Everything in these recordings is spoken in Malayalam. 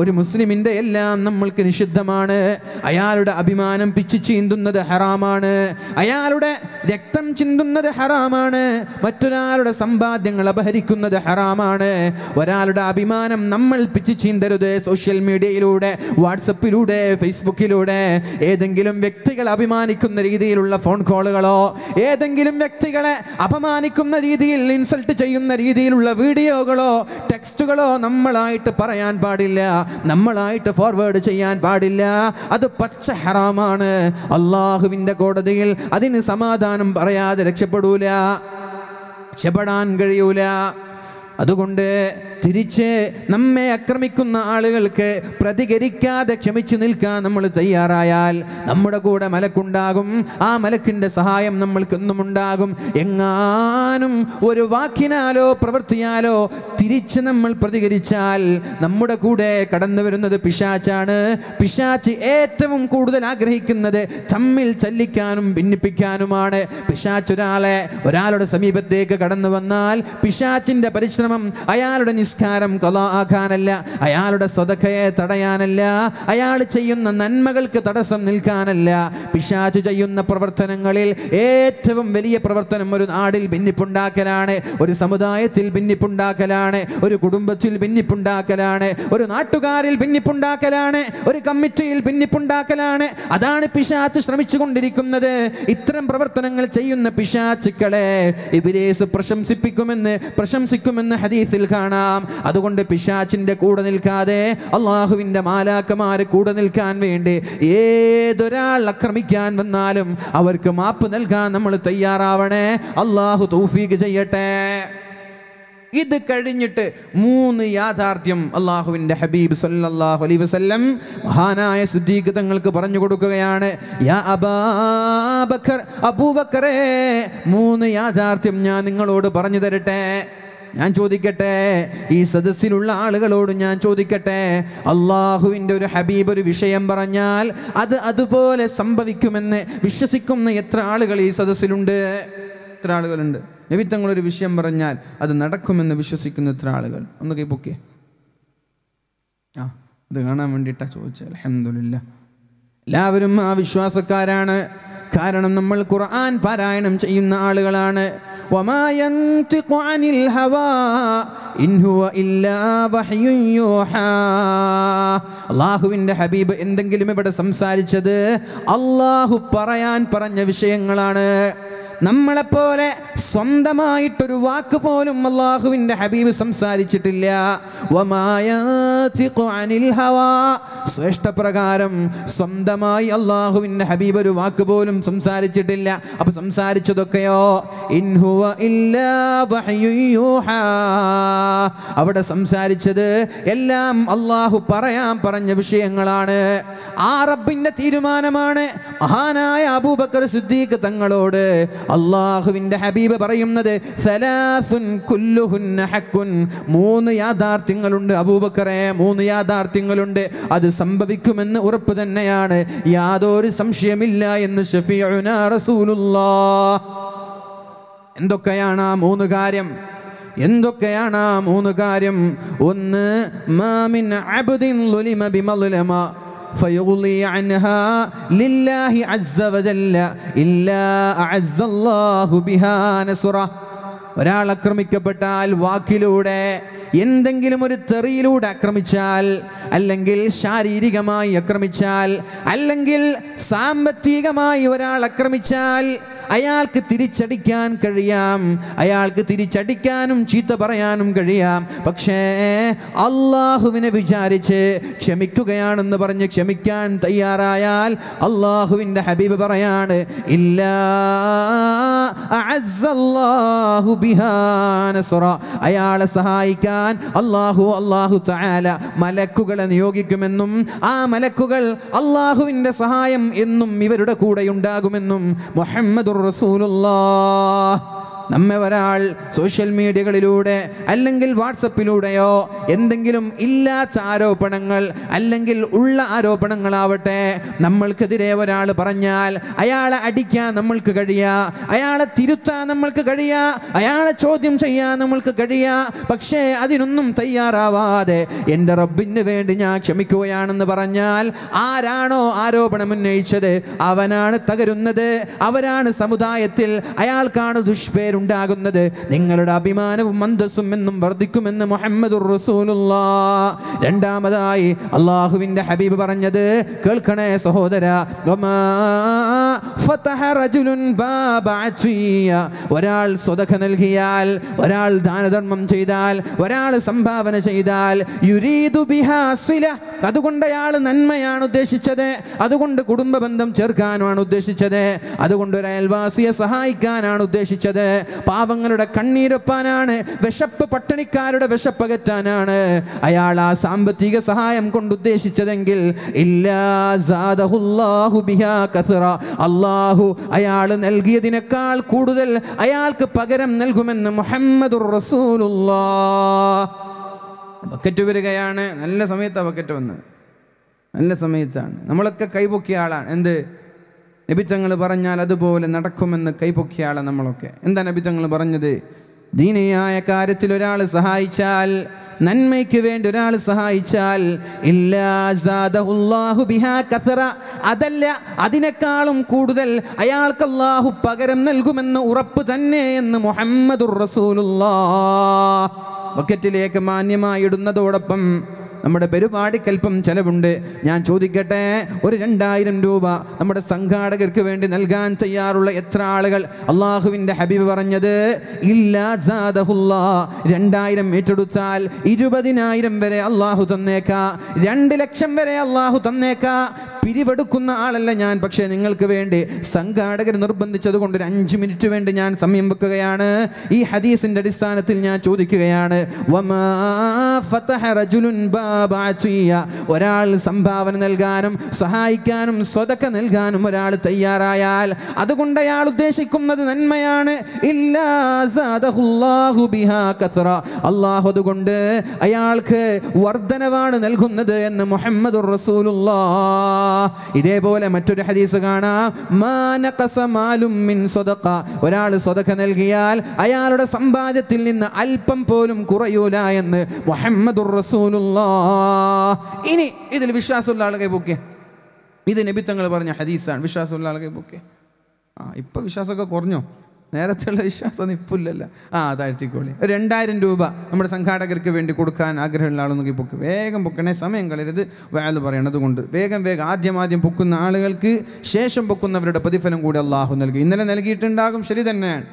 ഒരു മുസ്ലിമിൻ്റെ എല്ലാം നമ്മൾക്ക് നിഷിദ്ധമാണ് അയാളുടെ അഭിമാനം പിച്ചു ചീന്തുന്നത് ഹറാമാണ് അയാളുടെ രക്തം ചിന്തുന്നത് ഹറാമാണ് മറ്റൊരാളുടെ സമ്പാദ്യങ്ങൾ അപഹരിക്കുന്നത് ഹറാമാണ് ഒരാളുടെ അഭിമാനം നമ്മൾ പിച്ച് ചീന്തരുത് സോഷ്യൽ മീഡിയയിലൂടെ വാട്സപ്പിലൂടെ ഫേസ്ബുക്കിലൂടെ ഏതെങ്കിലും വ്യക്തികളെ അഭിമാനിക്കുന്ന രീതിയിലുള്ള ഫോൺ കോളുകളോ ഏതെങ്കിലും വ്യക്തികളെ അപമാനിക്കുന്ന രീതിയിൽ ഇൻസൾട്ട് ചെയ്യുന്ന രീതിയിലുള്ള വീഡിയോകളോ ടെക്സ്റ്റുകളോ നമ്മളായിട്ട് പറയാൻ പാടില്ല നമ്മളായിട്ട് ഫോർവേഡ് ചെയ്യാൻ പാടില്ല അത് പച്ച ഹറാമാണ് അള്ളാഹുവിൻ്റെ കോടതിയിൽ അതിന് സമാധാനം വർത്തമാനം പറയാതെ രക്ഷപ്പെടൂല രക്ഷപ്പെടാൻ കഴിയൂല അതുകൊണ്ട് തിരിച്ച് നമ്മെ ആക്രമിക്കുന്ന ആളുകൾക്ക് പ്രതികരിക്കാതെ ക്ഷമിച്ചു നിൽക്കാൻ നമ്മൾ തയ്യാറായാൽ നമ്മുടെ കൂടെ മലക്കുണ്ടാകും ആ മലക്കിൻ്റെ സഹായം നമ്മൾക്കൊന്നും ഉണ്ടാകും എങ്ങാനും ഒരു വാക്കിനാലോ പ്രവൃത്തിയാലോ തിരിച്ച് നമ്മൾ പ്രതികരിച്ചാൽ നമ്മുടെ കൂടെ കടന്നു വരുന്നത് പിശാച്ചാണ് പിശാച്ച് ഏറ്റവും കൂടുതൽ ആഗ്രഹിക്കുന്നത് തമ്മിൽ ചല്ലിക്കാനും ഭിന്നിപ്പിക്കാനുമാണ് പിശാച്ച് ഒരാളെ ഒരാളുടെ സമീപത്തേക്ക് കടന്നു വന്നാൽ പിശാച്ചിൻ്റെ പരിശ്രമം അയാളുടെ നിസ് നിസ്കാരം കൊലോ ആക്കാനല്ല അയാളുടെ സ്വതക്കയെ തടയാനല്ല അയാൾ ചെയ്യുന്ന നന്മകൾക്ക് തടസ്സം നിൽക്കാനല്ല പിശാച്ച് ചെയ്യുന്ന പ്രവർത്തനങ്ങളിൽ ഏറ്റവും വലിയ പ്രവർത്തനം ഒരു നാടിൽ ഭിന്നിപ്പുണ്ടാക്കലാണ് ഒരു സമുദായത്തിൽ ഭിന്നിപ്പുണ്ടാക്കലാണ് ഒരു കുടുംബത്തിൽ ഭിന്നിപ്പുണ്ടാക്കലാണ് ഒരു നാട്ടുകാരിൽ ഭിന്നിപ്പുണ്ടാക്കലാണ് ഒരു കമ്മിറ്റിയിൽ ഭിന്നിപ്പുണ്ടാക്കലാണ് അതാണ് പിശാച്ച് ശ്രമിച്ചുകൊണ്ടിരിക്കുന്നത് ഇത്തരം പ്രവർത്തനങ്ങൾ ചെയ്യുന്ന പിശാച്ചുക്കളെ ഇബിലേസ് പ്രശംസിപ്പിക്കുമെന്ന് പ്രശംസിക്കുമെന്ന് ഹദീസിൽ കാണാം അതുകൊണ്ട് പിശാച്ചിൻ്റെ കൂടെ നിൽക്കാതെ അള്ളാഹുവിൻ്റെ മാലാക്കമാർ കൂടെ നിൽക്കാൻ വേണ്ടി ഏതൊരാൾ ആക്രമിക്കാൻ വന്നാലും അവർക്ക് മാപ്പ് നൽകാൻ നമ്മൾ തയ്യാറാവണേ അള്ളാഹു തൗഫീക്ക് ചെയ്യട്ടെ ഇത് കഴിഞ്ഞിട്ട് മൂന്ന് യാഥാർത്ഥ്യം അള്ളാഹുവിൻ്റെ ഹബീബ് സല്ലാഹു അലൈ വസ്ല്ലം മഹാനായ സുദ്ദീഖ് തങ്ങൾക്ക് പറഞ്ഞു കൊടുക്കുകയാണ് മൂന്ന് യാഥാർത്ഥ്യം ഞാൻ നിങ്ങളോട് പറഞ്ഞു തരട്ടെ ഞാൻ ചോദിക്കട്ടെ ഈ സദസ്സിലുള്ള ആളുകളോട് ഞാൻ ചോദിക്കട്ടെ അള്ളാഹുവിൻ്റെ ഒരു ഹബീബ് ഒരു വിഷയം പറഞ്ഞാൽ അത് അതുപോലെ സംഭവിക്കുമെന്ന് വിശ്വസിക്കുന്ന എത്ര ആളുകൾ ഈ സദസ്സിലുണ്ട് എത്ര ആളുകളുണ്ട് നിമിത്തങ്ങളൊരു വിഷയം പറഞ്ഞാൽ അത് നടക്കുമെന്ന് വിശ്വസിക്കുന്ന എത്ര ആളുകൾ ഒന്ന് കൈ പൊക്കേ ആ അത് കാണാൻ വേണ്ടിയിട്ടാണ് ചോദിച്ചത് അലഹമില്ല എല്ലാവരും ആ വിശ്വാസക്കാരാണ് കാരണം നമ്മൾ ഖുർആൻ പാരായണം ചെയ്യുന്ന ആളുകളാണ് അള്ളാഹുവിൻ്റെ ഹബീബ് എന്തെങ്കിലും ഇവിടെ സംസാരിച്ചത് അള്ളാഹു പറയാൻ പറഞ്ഞ വിഷയങ്ങളാണ് നമ്മളെപ്പോലെ സ്വന്തമായിട്ടൊരു വാക്ക് പോലും അള്ളാഹുവിൻ്റെ ഹബീബ് സംസാരിച്ചിട്ടില്ല ശ്രേഷ്ഠപ്രകാരം സ്വന്തമായി അള്ളാഹുവിൻ്റെ ഹബീബ് ഒരു വാക്ക് പോലും സംസാരിച്ചിട്ടില്ല അപ്പൊ സംസാരിച്ചതൊക്കെയോ ഇൻഹുവ അവിടെ സംസാരിച്ചത് എല്ലാം അള്ളാഹു പറയാൻ പറഞ്ഞ വിഷയങ്ങളാണ് ആ റബ്ബിൻ്റെ തീരുമാനമാണ് മഹാനായ അബൂബക്കർ സിദ്ദീഖ് തങ്ങളോട് അള്ളാഹുവിൻ്റെ ഹബീബ് പറയുന്നത് മൂന്ന് യാഥാർത്ഥ്യങ്ങളുണ്ട് അബൂബക്കറെ മൂന്ന് യാഥാർത്ഥ്യങ്ങളുണ്ട് അത് സംഭവിക്കുമെന്ന് ഉറപ്പ് തന്നെയാണ് യാതൊരു സംശയമില്ല എന്ന് എന്തൊക്കെയാണ് ആ മൂന്ന് കാര്യം എന്തൊക്കെയാണ് ആ മൂന്ന് കാര്യം ഒന്ന് മാമിൻ അബ്ദിൻ فيغضي عنها لله عز وجل إلا أعز الله بها نصره ഒരാൾ ആക്രമിക്കപ്പെട്ടാൽ വാക്കിലൂടെ എന്തെങ്കിലും ഒരു തെറിയിലൂടെ ആക്രമിച്ചാൽ അല്ലെങ്കിൽ ശാരീരികമായി ആക്രമിച്ചാൽ അല്ലെങ്കിൽ സാമ്പത്തികമായി ഒരാൾ ആക്രമിച്ചാൽ അയാൾക്ക് തിരിച്ചടിക്കാൻ കഴിയാം അയാൾക്ക് തിരിച്ചടിക്കാനും ചീത്ത പറയാനും കഴിയാം പക്ഷേ അള്ളാഹുവിനെ വിചാരിച്ച് ക്ഷമിക്കുകയാണെന്ന് പറഞ്ഞ് ക്ഷമിക്കാൻ തയ്യാറായാൽ അള്ളാഹുവിൻ്റെ ഹബീബ് പറയാണ് ഇല്ല അയാളെ സഹായിക്കാൻ അള്ളാഹു അള്ളാഹു താല മലക്കുകളെ നിയോഗിക്കുമെന്നും ആ മലക്കുകൾ അള്ളാഹുവിൻ്റെ സഹായം എന്നും ഇവരുടെ കൂടെയുണ്ടാകുമെന്നും മുഹമ്മദ് محمد رسول الله നമ്മെ ഒരാൾ സോഷ്യൽ മീഡിയകളിലൂടെ അല്ലെങ്കിൽ വാട്സപ്പിലൂടെയോ എന്തെങ്കിലും ഇല്ലാത്ത ആരോപണങ്ങൾ അല്ലെങ്കിൽ ഉള്ള ആരോപണങ്ങളാവട്ടെ നമ്മൾക്കെതിരെ ഒരാൾ പറഞ്ഞാൽ അയാളെ അടിക്കാൻ നമ്മൾക്ക് കഴിയാ അയാളെ തിരുത്താൻ നമ്മൾക്ക് കഴിയാ അയാളെ ചോദ്യം ചെയ്യാൻ നമ്മൾക്ക് കഴിയാ പക്ഷേ അതിനൊന്നും തയ്യാറാവാതെ എൻ്റെ റബ്ബിന് വേണ്ടി ഞാൻ ക്ഷമിക്കുകയാണെന്ന് പറഞ്ഞാൽ ആരാണോ ആരോപണം ഉന്നയിച്ചത് അവനാണ് തകരുന്നത് അവരാണ് സമുദായത്തിൽ അയാൾക്കാണ് ദുഷ്പേര് പേരുണ്ടാകുന്നത് നിങ്ങളുടെ അഭിമാനവും അന്തസ്സും എന്നും വർദ്ധിക്കുമെന്ന് മുഹമ്മദ് റസൂലുള്ള രണ്ടാമതായി അള്ളാഹുവിന്റെ ഹബീബ് പറഞ്ഞത് കേൾക്കണേ സഹോദര ഒരാൾ സ്വതക നൽകിയാൽ ഒരാൾ ദാനധർമ്മം ചെയ്താൽ ഒരാൾ സംഭാവന ചെയ്താൽ യുരീദു അതുകൊണ്ട് അയാൾ നന്മയാണ് ഉദ്ദേശിച്ചത് അതുകൊണ്ട് കുടുംബ ബന്ധം ചേർക്കാനാണ് ഉദ്ദേശിച്ചത് അതുകൊണ്ട് ഒരു അയൽവാസിയെ സഹായിക്കാനാണ് ഉദ്ദേശിച്ചത് പാവങ്ങളുടെ കണ്ണീരൊപ്പാനാണ് വിശപ്പ് പട്ടിണിക്കാരുടെ വിശപ്പകറ്റാനാണ് അയാൾ ആ സാമ്പത്തിക സഹായം കൊണ്ട് ഉദ്ദേശിച്ചതെങ്കിൽ ഇല്ലാഹു ബിഹാ കസറ അള്ളാഹു അയാൾ നൽകിയതിനേക്കാൾ കൂടുതൽ അയാൾക്ക് പകരം നൽകുമെന്ന് മുഹമ്മദ് റസൂലുള്ള ബക്കറ്റ് വരികയാണ് നല്ല സമയത്താണ് ബക്കറ്റ് വന്നത് നല്ല സമയത്താണ് നമ്മളൊക്കെ കൈപൊക്കിയ ആളാണ് എന്ത് നബിച്ചങ്ങൾ പറഞ്ഞാൽ അതുപോലെ നടക്കുമെന്ന് കൈപൊക്കിയ ആളാണ് നമ്മളൊക്കെ എന്താ നബിച്ചങ്ങൾ പറഞ്ഞത് ദീനിയായ കാര്യത്തിൽ ഒരാൾ സഹായിച്ചാൽ നന്മയ്ക്ക് വേണ്ടി ഒരാൾ സഹായിച്ചാൽ അതല്ല അതിനേക്കാളും കൂടുതൽ അയാൾക്ക് അള്ളാഹു പകരം നൽകുമെന്ന് ഉറപ്പ് തന്നെ എന്ന് മുഹമ്മദ് റസൂലുള്ള ബക്കറ്റിലേക്ക് മാന്യമായി നമ്മുടെ പരിപാടിക്കൽപ്പം ചെലവുണ്ട് ഞാൻ ചോദിക്കട്ടെ ഒരു രണ്ടായിരം രൂപ നമ്മുടെ സംഘാടകർക്ക് വേണ്ടി നൽകാൻ തയ്യാറുള്ള എത്ര ആളുകൾ അള്ളാഹുവിൻ്റെ ഹബീബ് പറഞ്ഞത് രണ്ടായിരം ഏറ്റെടുത്താൽ ഇരുപതിനായിരം വരെ അള്ളാഹു തന്നേക്ക രണ്ട് ലക്ഷം വരെ അള്ളാഹു തന്നേക്ക പിരിവെടുക്കുന്ന ആളല്ല ഞാൻ പക്ഷേ നിങ്ങൾക്ക് വേണ്ടി സംഘാടകർ നിർബന്ധിച്ചത് കൊണ്ട് ഒരു അഞ്ച് മിനിറ്റ് വേണ്ടി ഞാൻ സമയം വെക്കുകയാണ് ഈ ഹദീസിൻ്റെ അടിസ്ഥാനത്തിൽ ഞാൻ ചോദിക്കുകയാണ് ഒരാൾ സംഭാവന നൽകാനും സഹായിക്കാനും സ്വതക്ക നൽകാനും ഒരാൾ തയ്യാറായാൽ അതുകൊണ്ട് അയാൾ ഉദ്ദേശിക്കുന്നത് നന്മയാണ് അള്ളാഹു അതുകൊണ്ട് അയാൾക്ക് വർധനവാണ് നൽകുന്നത് എന്ന് മുഹമ്മദ് റസൂലുള്ള ഇതേപോലെ മറ്റൊരു ഹദീസ് കാണാം ഒരാൾ സ്വതക്ക നൽകിയാൽ അയാളുടെ സമ്പാദ്യത്തിൽ നിന്ന് അല്പം പോലും കുറയൂല എന്ന് മുഹമ്മദ് റസൂലുള്ളാ ഇനി ഇതിൽ വിശ്വാസമുള്ള ആളുകൾ പൊക്കെ ഇത് നബിത്തങ്ങൾ പറഞ്ഞ ഹദീസാണ് വിശ്വാസമുള്ള ആളുകൾ പൊക്കെ ആ ഇപ്പൊ വിശ്വാസമൊക്കെ കുറഞ്ഞോ നേരത്തെയുള്ള വിശ്വാസം ഇപ്പില്ലല്ല ആ താഴ്ത്തിക്കോളി രണ്ടായിരം രൂപ നമ്മുടെ സംഘാടകർക്ക് വേണ്ടി കൊടുക്കാൻ ആഗ്രഹമുള്ള ആൾ നോക്കി പൊക്ക് വേഗം പൊക്കണേ സമയം കളരുത് വയാൽ പറയണത് കൊണ്ട് വേഗം വേഗം ആദ്യം ആദ്യം പൊക്കുന്ന ആളുകൾക്ക് ശേഷം പൊക്കുന്നവരുടെ പ്രതിഫലം കൂടി അള്ളാഹു നൽകി ഇന്നലെ നൽകിയിട്ടുണ്ടാകും ശരി തന്നെയാണ്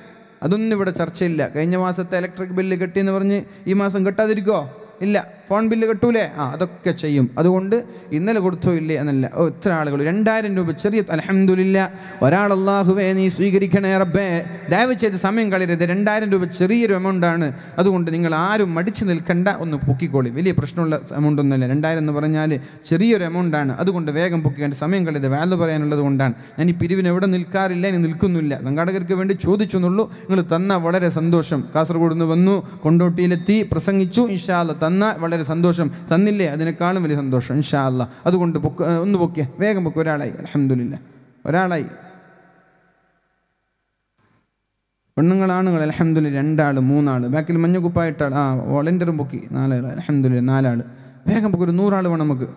അതൊന്നും ഇവിടെ ചർച്ചയില്ല കഴിഞ്ഞ മാസത്തെ ഇലക്ട്രിക് ബില്ല് കെട്ടിയെന്ന് പറഞ്ഞ് ഈ മാസം കെട്ടാതിരിക്കോ ഇല്ല ഫോൺ ബില്ല് കിട്ടൂലേ ആ അതൊക്കെ ചെയ്യും അതുകൊണ്ട് ഇന്നലെ കൊടുത്തോ ഇല്ലേ എന്നല്ല ഓ ഇത്ര ആളുകൾ രണ്ടായിരം രൂപ ചെറിയ അലഹമില്ല ഒരാൾ അള്ളാഹുവേ നീ സ്വീകരിക്കണേ റബ്ബേ ദയവ് ചെയ്ത് സമയം കളയരുത് രണ്ടായിരം രൂപ ചെറിയൊരു എമൗണ്ട് ആണ് അതുകൊണ്ട് നിങ്ങൾ ആരും മടിച്ചു നിൽക്കണ്ട ഒന്ന് പൊക്കിക്കോളി വലിയ പ്രശ്നമുള്ള എമൗണ്ട് ഒന്നുമില്ല രണ്ടായിരം എന്ന് പറഞ്ഞാൽ ചെറിയൊരു എമൗണ്ട് ആണ് അതുകൊണ്ട് വേഗം പൊക്കിക്കേണ്ട സമയം കളയരുത് വാല് പറയാനുള്ളത് കൊണ്ടാണ് ഞാൻ ഈ പിരിവിന് എവിടെ നിൽക്കാറില്ല ഇനി നിൽക്കുന്നില്ല സംഘാടകർക്ക് വേണ്ടി ചോദിച്ചു എന്നുള്ളൂ നിങ്ങൾ തന്ന വളരെ സന്തോഷം കാസർഗോഡ് നിന്ന് വന്നു കൊണ്ടോട്ടിയിലെത്തി പ്രസംഗിച്ചു ഇൻഷാല്ല തന്ന വളരെ വളരെ സന്തോഷം തന്നില്ലേ അതിനേക്കാളും വലിയ സന്തോഷം ഇൻഷാ അതുകൊണ്ട് പൊക്ക് ഒന്ന് പൊക്കിയ വേഗം പൊക്കുക ഒരാളായി അലഹമില്ല ഒരാളായി പെണ്ണുങ്ങളാണുങ്ങൾ അലഹമ്മദില്ല രണ്ടാൾ മൂന്നാൾ ബാക്കിൽ മഞ്ഞ കുപ്പായിട്ടാൾ ആ വോളണ്ടിയറും പൊക്കി നാലാൾ അലഹമ്മദില്ല നാലാൾ വേഗം പൊക്കി ഒരു നൂറാൾ വേണം നമുക്ക്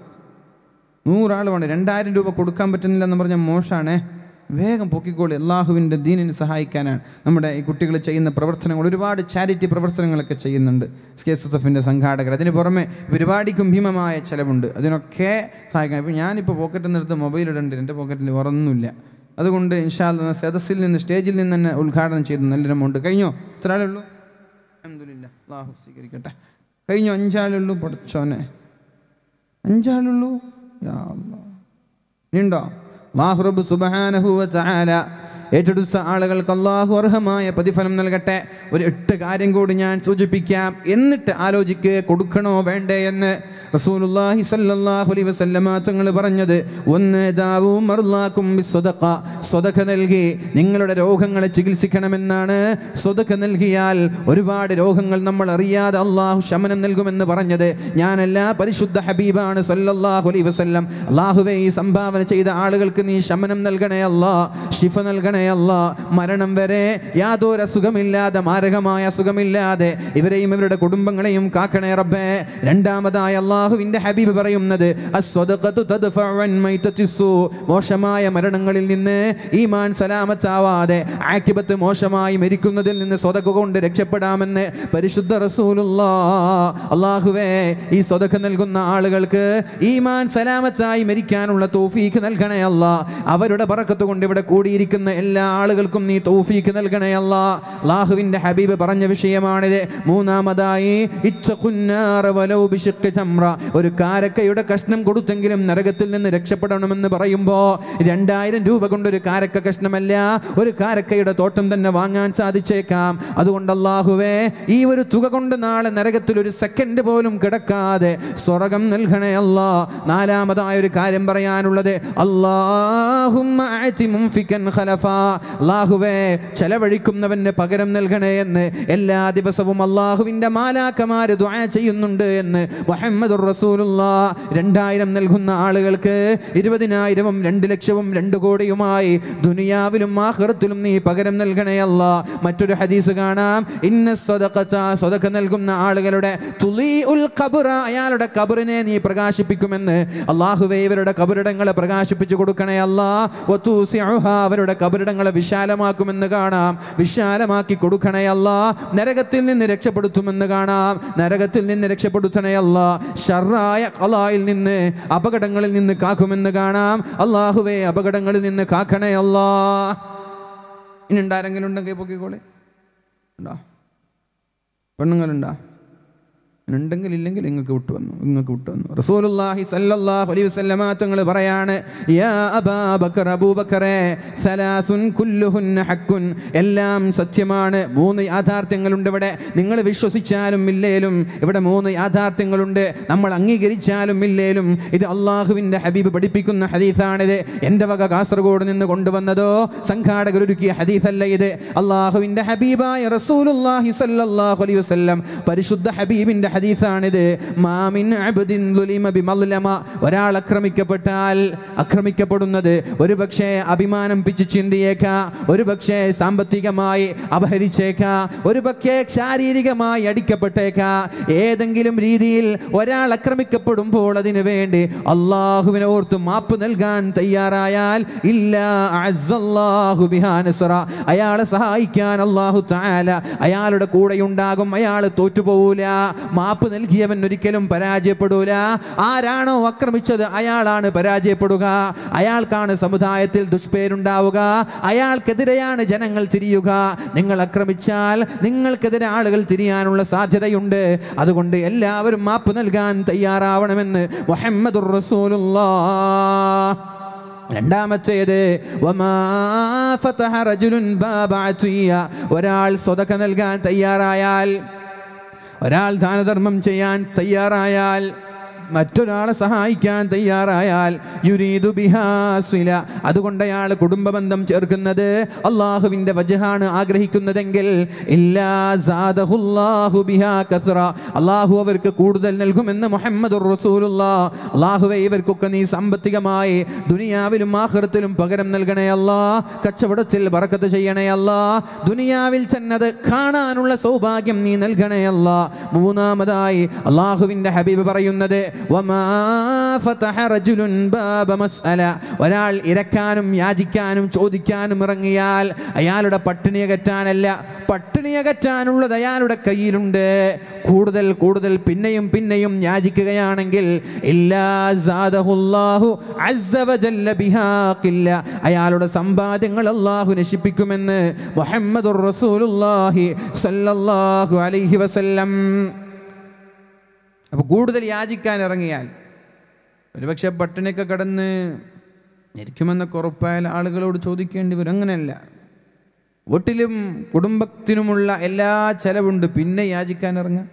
നൂറാൾ വേണം രണ്ടായിരം രൂപ കൊടുക്കാൻ പറ്റുന്നില്ല എന്ന് പറഞ്ഞാൽ മോശമാണേ വേഗം പൊക്കിക്കോളി അള്ളാഹുവിൻ്റെ ദീനിനെ സഹായിക്കാനാണ് നമ്മുടെ ഈ കുട്ടികൾ ചെയ്യുന്ന പ്രവർത്തനങ്ങൾ ഒരുപാട് ചാരിറ്റി പ്രവർത്തനങ്ങളൊക്കെ ചെയ്യുന്നുണ്ട് എസ് കെ എസ് എസ് എഫിൻ്റെ സംഘാടകർ അതിന് പുറമെ ഒരുപാട് ഭീമമായ ചിലവുണ്ട് അതിനൊക്കെ സഹായിക്കാൻ ഇപ്പോൾ ഞാനിപ്പോൾ പോക്കറ്റിൽ നിന്നെടുത്ത് മൊബൈൽ ഇടേണ്ടി എൻ്റെ പോക്കറ്റിൽ ഉറന്നില്ല അതുകൊണ്ട് ഇൻഷാല്ല സദസ്സിൽ നിന്ന് സ്റ്റേജിൽ നിന്ന് തന്നെ ഉദ്ഘാടനം ചെയ്ത് നല്ലൊരു എമൗണ്ട് കഴിഞ്ഞോ ഇത്ര ആളേ ഉള്ളൂ അഹമ്മദില്ല അള്ളാഹു സ്വീകരിക്കട്ടെ കഴിഞ്ഞു അഞ്ചാളുള്ളൂ പഠിച്ചോനെ അഞ്ചാളുള്ളൂ ഉണ്ടോ ماهرب سبحانه وتعالى ഏറ്റെടുത്ത ആളുകൾക്ക് അള്ളാഹു അർഹമായ പ്രതിഫലം നൽകട്ടെ ഒരു എട്ട് കാര്യം കൂടി ഞാൻ സൂചിപ്പിക്കാം എന്നിട്ട് ആലോചിക്കുക കൊടുക്കണോ വേണ്ടേ എന്ന് റസൂലുല്ലാഹി സല്ലല്ലാഹു അലൈഹി വസല്ലമ തങ്ങൾ പറഞ്ഞത് ഒന്ന് ദാവും മർലാക്കും സ്വതക്ക നൽകി നിങ്ങളുടെ രോഗങ്ങളെ ചികിത്സിക്കണമെന്നാണ് സ്വതക്ക നൽകിയാൽ ഒരുപാട് രോഗങ്ങൾ നമ്മൾ അറിയാതെ അള്ളാഹു ശമനം നൽകുമെന്ന് പറഞ്ഞത് ഞാനല്ല പരിശുദ്ധ ഹബീബാണ് സല്ലല്ലാഹു അലൈഹി വസല്ലം അള്ളാഹുവെ ഈ സംഭാവന ചെയ്ത ആളുകൾക്ക് നീ ശമനം നൽകണേ അല്ലാ ഷിഫ നൽകണേ റബ്ബാനയല്ല മരണം വരെ യാതൊരു അസുഖമില്ലാതെ മാരകമായ അസുഖമില്ലാതെ ഇവരെയും ഇവരുടെ കുടുംബങ്ങളെയും കാക്കണേ റബ്ബേ രണ്ടാമതായ അള്ളാഹുവിൻ്റെ ഹബീബ് പറയുന്നത് മോശമായ മരണങ്ങളിൽ നിന്ന് ഈമാൻ സലാമത്താവാതെ ആക്തിപത്ത് മോശമായി മരിക്കുന്നതിൽ നിന്ന് സ്വതക്ക കൊണ്ട് രക്ഷപ്പെടാമെന്ന് പരിശുദ്ധ റസൂലുള്ള അള്ളാഹുവേ ഈ സ്വതക്ക നൽകുന്ന ആളുകൾക്ക് ഈമാൻ സലാമത്തായി മരിക്കാനുള്ള തോഫീക്ക് നൽകണേ അല്ല അവരുടെ പറക്കത്തുകൊണ്ട് കൊണ്ട് ഇവിടെ കൂടിയിരിക്കുന്ന എല്ലാ ആളുകൾക്കും നീ തൗഫീക്ക് നൽകണേ അല്ല അള്ളാഹുവിൻ്റെ ഹബീബ് പറഞ്ഞ വിഷയമാണിത് മൂന്നാമതായി ഒരു കാരക്കയുടെ കഷ്ണം കൊടുത്തെങ്കിലും നരകത്തിൽ നിന്ന് രക്ഷപ്പെടണമെന്ന് പറയുമ്പോൾ രണ്ടായിരം രൂപ കൊണ്ട് ഒരു കാരക്ക കഷ്ണമല്ല ഒരു കാരക്കയുടെ തോട്ടം തന്നെ വാങ്ങാൻ സാധിച്ചേക്കാം അതുകൊണ്ട് അള്ളാഹുവേ ഈ ഒരു തുക കൊണ്ട് നാളെ നരകത്തിൽ ഒരു സെക്കൻഡ് പോലും കിടക്കാതെ സ്വർഗം നൽകണേ അല്ല നാലാമതായ ഒരു കാര്യം പറയാനുള്ളത് അള്ളാഹും ഖലഫാ അള്ളാഹുവേ ചെലവഴിക്കുന്നവന് പകരം നൽകണേ എന്ന് എല്ലാ ദിവസവും അള്ളാഹുവിൻ്റെ മാലാക്കമാർ ചെയ്യുന്നുണ്ട് എന്ന് മുഹമ്മദ് റസൂലുള്ള രണ്ടായിരം നൽകുന്ന ആളുകൾക്ക് ഇരുപതിനായിരവും രണ്ട് ലക്ഷവും രണ്ട് കോടിയുമായി ദുനിയാവിലും ആഹൃത്തിലും നീ പകരം നൽകണേ അല്ല മറ്റൊരു ഹദീസ് കാണാം ഇന്ന സ്വതക്ക നൽകുന്ന ആളുകളുടെ തുലി ഉൽ കബുറ അയാളുടെ കബറിനെ നീ പ്രകാശിപ്പിക്കുമെന്ന് അള്ളാഹുവേ ഇവരുടെ കബറിടങ്ങളെ പ്രകാശിപ്പിച്ചു കൊടുക്കണേ അല്ല അവരുടെ കബറി കല്ലറടങ്ങളെ വിശാലമാക്കുമെന്ന് കാണാം വിശാലമാക്കി കൊടുക്കണേ നരകത്തിൽ നിന്ന് രക്ഷപ്പെടുത്തുമെന്ന് കാണാം നരകത്തിൽ നിന്ന് രക്ഷപ്പെടുത്തണേ ഷറായ കലായിൽ നിന്ന് അപകടങ്ങളിൽ നിന്ന് കാക്കുമെന്ന് കാണാം അള്ളാഹുവേ അപകടങ്ങളിൽ നിന്ന് കാക്കണേ ഇനി ഉണ്ടാരെങ്കിലും ഉണ്ടെങ്കിൽ പൊക്കിക്കോളെ ഉണ്ടോ പെണ്ണുങ്ങളുണ്ടോ ഉണ്ടെങ്കിൽ ഇല്ലെങ്കിൽ നിങ്ങൾക്ക് വിട്ടു വന്നു നിങ്ങൾക്ക് വിട്ടു വന്നു റസൂലുള്ളാഹി സല്ലല്ലാഹു അലൈഹി വസല്ലമ തങ്ങൾ പറയാണ് യാ അബാ ബക്കർ അബൂബക്കറെ സലാസുൻ കുല്ലുഹുന്ന ഹക്കുൻ എല്ലാം സത്യമാണ് മൂന്ന് യാഥാർത്ഥ്യങ്ങളുണ്ട് ഇവിടെ നിങ്ങൾ വിശ്വസിച്ചാലും ഇല്ലേലും ഇവിടെ മൂന്ന് യാഥാർത്ഥ്യങ്ങളുണ്ട് നമ്മൾ അംഗീകരിച്ചാലും ഇല്ലേലും ഇത് അള്ളാഹുവിൻ്റെ ഹബീബ് പഠിപ്പിക്കുന്ന ഹദീസാണിത് എൻ്റെ വക കാസർഗോഡ് നിന്ന് കൊണ്ടുവന്നതോ സംഘാടകർ ഒരുക്കിയ ഹദീസല്ല ഇത് അള്ളാഹുവിൻ്റെ ഹബീബായ റസൂലുള്ളാഹി സല്ലല്ലാഹു അലൈഹി വസല്ലം പരിശുദ്ധ ഹബീബിൻ്റെ ഹദീസാണിത് മാമിൻ അബ്ദിൻ ലുലിമ ബിമല്ലമ ഒരാൾ അക്രമിക്കപ്പെട്ടാൽ അക്രമിക്കപ്പെടുന്നത് ഒരു പക്ഷേ അഭിമാനം പിച്ച് ചിന്തിയേക്ക ഒരു പക്ഷേ സാമ്പത്തികമായി അപഹരിച്ചേക്ക ഒരു പക്ഷേ ശാരീരികമായി അടിക്കപ്പെട്ടേക്ക ഏതെങ്കിലും രീതിയിൽ ഒരാൾ അക്രമിക്കപ്പെടുമ്പോൾ അതിനു വേണ്ടി അള്ളാഹുവിനെ ഓർത്ത് മാപ്പ് നൽകാൻ തയ്യാറായാൽ ഇല്ല അയാളെ സഹായിക്കാൻ അള്ളാഹു താല അയാളുടെ കൂടെയുണ്ടാകും അയാൾ തോറ്റുപോകൂല മാപ്പ് നൽകിയവൻ ഒരിക്കലും പരാജയപ്പെടൂല ആരാണോ ആക്രമിച്ചത് അയാളാണ് പരാജയപ്പെടുക അയാൾക്കാണ് സമുദായത്തിൽ ദുഷ്പേരുണ്ടാവുക അയാൾക്കെതിരെയാണ് ജനങ്ങൾ തിരിയുക നിങ്ങൾ ആക്രമിച്ചാൽ നിങ്ങൾക്കെതിരെ ആളുകൾ തിരിയാനുള്ള സാധ്യതയുണ്ട് അതുകൊണ്ട് എല്ലാവരും മാപ്പ് നൽകാൻ തയ്യാറാവണമെന്ന് മുഹമ്മദ് രണ്ടാമത്തേത് ഒരാൾ സ്വതക്ക നൽകാൻ തയ്യാറായാൽ ഒരാൾ ദാനധർമ്മം ചെയ്യാൻ തയ്യാറായാൽ മറ്റൊരാളെ സഹായിക്കാൻ തയ്യാറായാൽ യുരീദു ബിഹാസില അതുകൊണ്ട് അയാൾ കുടുംബബന്ധം ചേർക്കുന്നത് അള്ളാഹുവിൻ്റെ വജഹാണ് ആഗ്രഹിക്കുന്നതെങ്കിൽ അള്ളാഹു അവർക്ക് കൂടുതൽ നൽകുമെന്ന് മുഹമ്മദ് റസൂലുള്ള അള്ളാഹുവെ ഇവർക്കൊക്കെ നീ സാമ്പത്തികമായി ദുനിയാവിലും ആഹൃത്തിലും പകരം നൽകണേ അല്ലാ കച്ചവടത്തിൽ വറക്കത്ത് ചെയ്യണേ അല്ലാ ദുനിയാവിൽ തന്നെ അത് കാണാനുള്ള സൗഭാഗ്യം നീ നൽകണേ അല്ലാ മൂന്നാമതായി അള്ളാഹുവിൻ്റെ ഹബീബ് പറയുന്നത് ഒരാൾ ഇരക്കാനും യാചിക്കാനും ചോദിക്കാനും ഇറങ്ങിയാൽ അയാളുടെ പട്ടിണി അകറ്റാനല്ല പട്ടിണി അകറ്റാനുള്ളത് അയാളുടെ കയ്യിലുണ്ട് കൂടുതൽ കൂടുതൽ പിന്നെയും പിന്നെയും യാചിക്കുകയാണെങ്കിൽ അയാളുടെ സമ്പാദ്യങ്ങൾ അള്ളാഹു നശിപ്പിക്കുമെന്ന് മുഹമ്മദ് റസൂലുല്ലാഹി സല്ലല്ലാഹു അലൈഹി വസല്ലം അപ്പോൾ കൂടുതൽ യാചിക്കാൻ ഇറങ്ങിയാൽ ഒരുപക്ഷെ പട്ടിണിയൊക്കെ കടന്ന് ഞെരിക്കുമെന്നൊക്കെ ഉറപ്പായാൽ ആളുകളോട് ചോദിക്കേണ്ടി വരും അങ്ങനെയല്ല വീട്ടിലും കുടുംബത്തിനുമുള്ള എല്ലാ ചെലവുണ്ട് പിന്നെ യാചിക്കാൻ ഇറങ്ങാം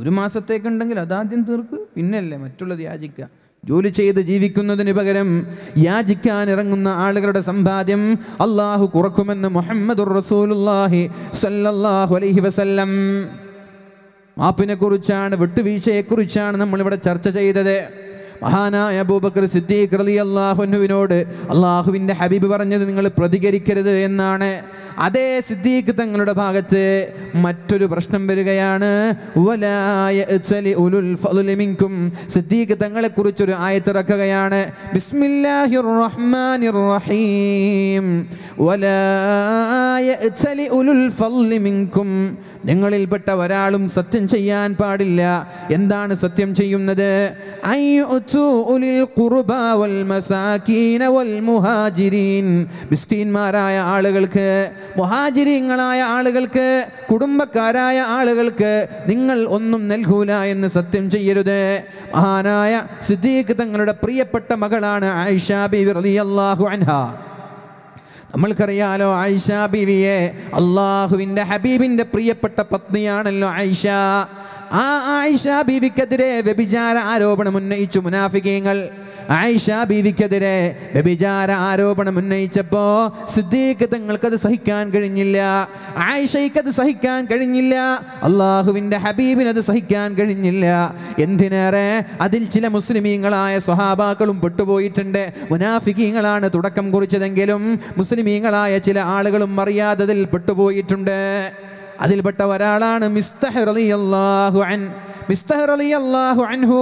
ഒരു മാസത്തേക്കുണ്ടെങ്കിൽ അതാദ്യം തീർക്ക് പിന്നല്ലേ മറ്റുള്ളത് യാചിക്കുക ജോലി ചെയ്ത് ജീവിക്കുന്നതിന് പകരം യാചിക്കാൻ ഇറങ്ങുന്ന ആളുകളുടെ സമ്പാദ്യം അള്ളാഹു കുറക്കുമെന്ന് മുഹമ്മദ് റസൂലുല്ലാഹി സല്ലല്ലാഹു അലൈഹി വസല്ലം മാപ്പിനെക്കുറിച്ചാണ് വിട്ടുവീഴ്ചയെക്കുറിച്ചാണ് നമ്മളിവിടെ ചർച്ച ചെയ്തത് മഹാനായ അബൂബക്കർ സിദ്ദീഖ് റലി അള്ളാഹുനുവിനോട് അള്ളാഹുവിൻ്റെ ഹബീബ് പറഞ്ഞത് നിങ്ങൾ പ്രതികരിക്കരുത് എന്നാണ് അതേ സിദ്ദീഖ് തങ്ങളുടെ ഭാഗത്ത് മറ്റൊരു പ്രശ്നം വരികയാണ് സിദ്ദീഖ് കുറിച്ചൊരു ആയത്തിറക്കുകയാണ് ബിസ്മില്ലാഹിർ റഹ്മാനിർ റഹീം നിങ്ങളിൽപ്പെട്ട ഒരാളും സത്യം ചെയ്യാൻ പാടില്ല എന്താണ് സത്യം ചെയ്യുന്നത് وآتوا വൽ القربى വൽ മുഹാജിരീൻ മിസ്കീന്മാരായ ആളുകൾക്ക് മുഹാജിരീങ്ങളായ ആളുകൾക്ക് കുടുംബക്കാരായ ആളുകൾക്ക് നിങ്ങൾ ഒന്നും നൽകൂല എന്ന് സത്യം ചെയ്യരുത് മഹാനായ സിദ്ദീഖ് തങ്ങളുടെ പ്രിയപ്പെട്ട മകളാണ് ആയിഷാബി അള്ളാഹു അൻഹ നമ്മൾക്കറിയാലോ ആയിഷ ബീവിയെ അള്ളാഹുവിൻ്റെ ഹബീബിൻ്റെ പ്രിയപ്പെട്ട പത്നിയാണല്ലോ ആയിഷ ആ ആയിഷ ബീവിക്കെതിരെ വ്യഭിചാര ആരോപണം ഉന്നയിച്ചു മുനാഫികീങ്ങൾ ആയിഷ ബീവിക്കെതിരെ വ്യഭിചാര ആരോപണം ഉന്നയിച്ചപ്പോ സിദ്ദീഖ് തങ്ങൾക്കത് സഹിക്കാൻ കഴിഞ്ഞില്ല ആയിഷയ്ക്കത് സഹിക്കാൻ കഴിഞ്ഞില്ല അള്ളാഹുവിന്റെ ഹബീബിനത് സഹിക്കാൻ കഴിഞ്ഞില്ല എന്തിനേറെ അതിൽ ചില മുസ്ലിമീങ്ങളായ സ്വഹാബാക്കളും പെട്ടുപോയിട്ടുണ്ട് മുനാഫിക്കീങ്ങളാണ് തുടക്കം കുറിച്ചതെങ്കിലും മുസ്ലിമീങ്ങളായ ചില ആളുകളും അറിയാത്തതിൽ പെട്ടുപോയിട്ടുണ്ട് അതിൽപ്പെട്ട ഒരാളാണ് അൻ അൻഹു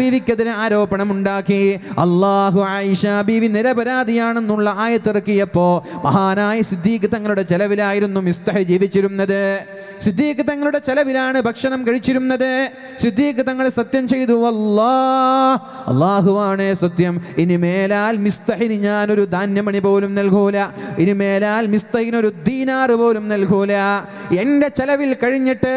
ബീവിക്കെതിരെ ആരോപണം ഉണ്ടാക്കി അള്ളാഹു ആയിഷ ബീവി നിരപരാധിയാണെന്നുള്ള ആയത്തിറക്കിയപ്പോ മഹാനായ സിദ്ദീഖ് തങ്ങളുടെ ചെലവിലായിരുന്നു മിസ്തഹ് ജീവിച്ചിരുന്നത് സിദ്ദീഖ് തങ്ങളുടെ ചെലവിലാണ് ഭക്ഷണം കഴിച്ചിരുന്നത് സിദ്ദീഖ് തങ്ങൾ സത്യം ചെയ്തു അല്ലാ അള്ളാഹുവാണ് സത്യം ഇനി മേലാൽ മിസ്തഹിന് ഞാനൊരു ധാന്യമണി പോലും നൽകൂല ഇനി മേലാൽ മിസ്തഹിനൊരു ദീനാർ പോലും നൽകൂല എൻ്റെ ചെലവിൽ കഴിഞ്ഞിട്ട്